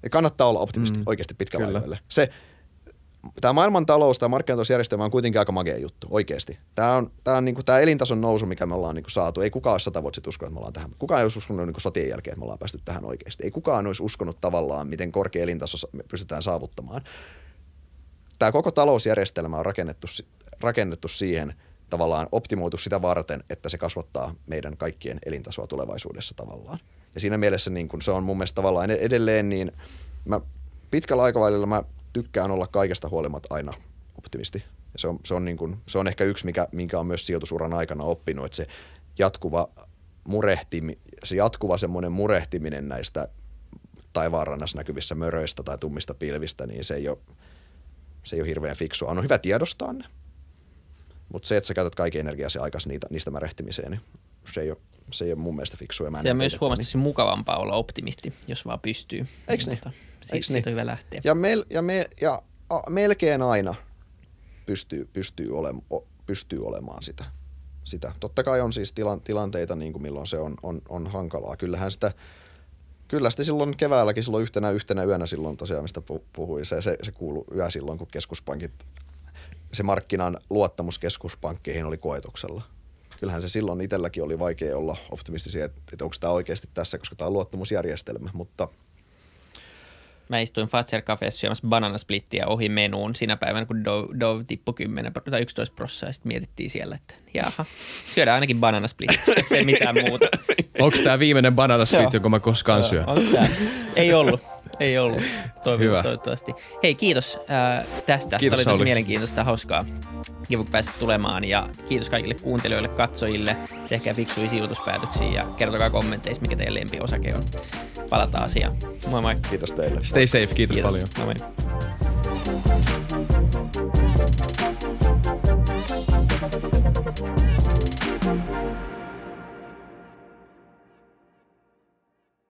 Ja kannattaa olla optimisti mm. oikeasti pitkällä aikavälillä. Se, tämä maailmantalous, tämä markkinatalousjärjestelmä on kuitenkin aika magea juttu, oikeasti. Tämä on, tämä on niin kuin, tämä elintason nousu, mikä me ollaan niin kuin, saatu. Ei kukaan ole sata vuotta sitten uskonut, että me ollaan tähän. Kukaan ei olisi uskonut niin kuin, sotien jälkeen, että me ollaan päästy tähän oikeasti. Ei kukaan olisi uskonut tavallaan, miten korkea elintaso me pystytään saavuttamaan. Tämä koko talousjärjestelmä on rakennettu, rakennettu siihen, tavallaan optimoitu sitä varten, että se kasvattaa meidän kaikkien elintasoa tulevaisuudessa tavallaan. Ja siinä mielessä niin kun se on mun mielestä tavallaan edelleen niin, mä pitkällä aikavälillä mä tykkään olla kaikesta huolimatta aina optimisti. Ja se, on, se, on niin kun, se on ehkä yksi, mikä, minkä on myös sijoitusuran aikana oppinut, että se jatkuva murehtimi, se jatkuva semmoinen murehtiminen näistä taivaanrannassa näkyvissä möröistä tai tummista pilvistä, niin se ei ole, se ei ole hirveän fiksua. On hyvä tiedostaa ne, mutta se, että sä käytät kaiken energiasi aikaisin niitä, niistä märehtimiseen, niin se ei ole se ei ole mun mielestä fiksua. Mä se on myös huomattavasti niin. mukavampaa olla optimisti, jos vaan pystyy. Eikö niin? Tota, Eikö niin? on hyvä lähteä. Ja, mel, ja, me, ja a, melkein aina pystyy, pystyy, ole, o, pystyy olemaan sitä. sitä. Totta kai on siis tila- tilanteita, niin kuin milloin se on, on, on hankalaa. Kyllähän sitä, kyllä sitä silloin keväälläkin silloin yhtenä yhtenä yönä silloin tosiaan, mistä puhuin, se, se, se kuului yö silloin, kun keskuspankit, se markkinan luottamus keskuspankkeihin oli koetuksella kyllähän se silloin itselläkin oli vaikea olla optimistisia, että, että onko tämä oikeasti tässä, koska tämä on luottamusjärjestelmä, mutta Mä istuin Fatser Cafeessa syömässä bananasplittiä ohi menuun sinä päivänä, kun Dove, Dove tippui 10 tai 11 prosenttia ja sitten mietittiin siellä, että jaha, syödään ainakin bananasplitti, jos ei mitään muuta. Onko tämä viimeinen bananasplitti, jonka mä koskaan syön? Ei ollut. Ei ollut, toivon Hyvä. toivottavasti. Hei, kiitos äh, tästä. Kiitos, Tämä oli tosi oli. mielenkiintoista, hauskaa. Kiva, kun tulemaan ja kiitos kaikille kuuntelijoille, katsojille. Tehkää fiksuja sijoituspäätöksiä ja kertokaa kommenteissa, mikä teidän lempiosake on. Palataan asiaan. Moi moi. Kiitos teille. Stay safe, kiitos, kiitos. paljon. Moi no niin. moi.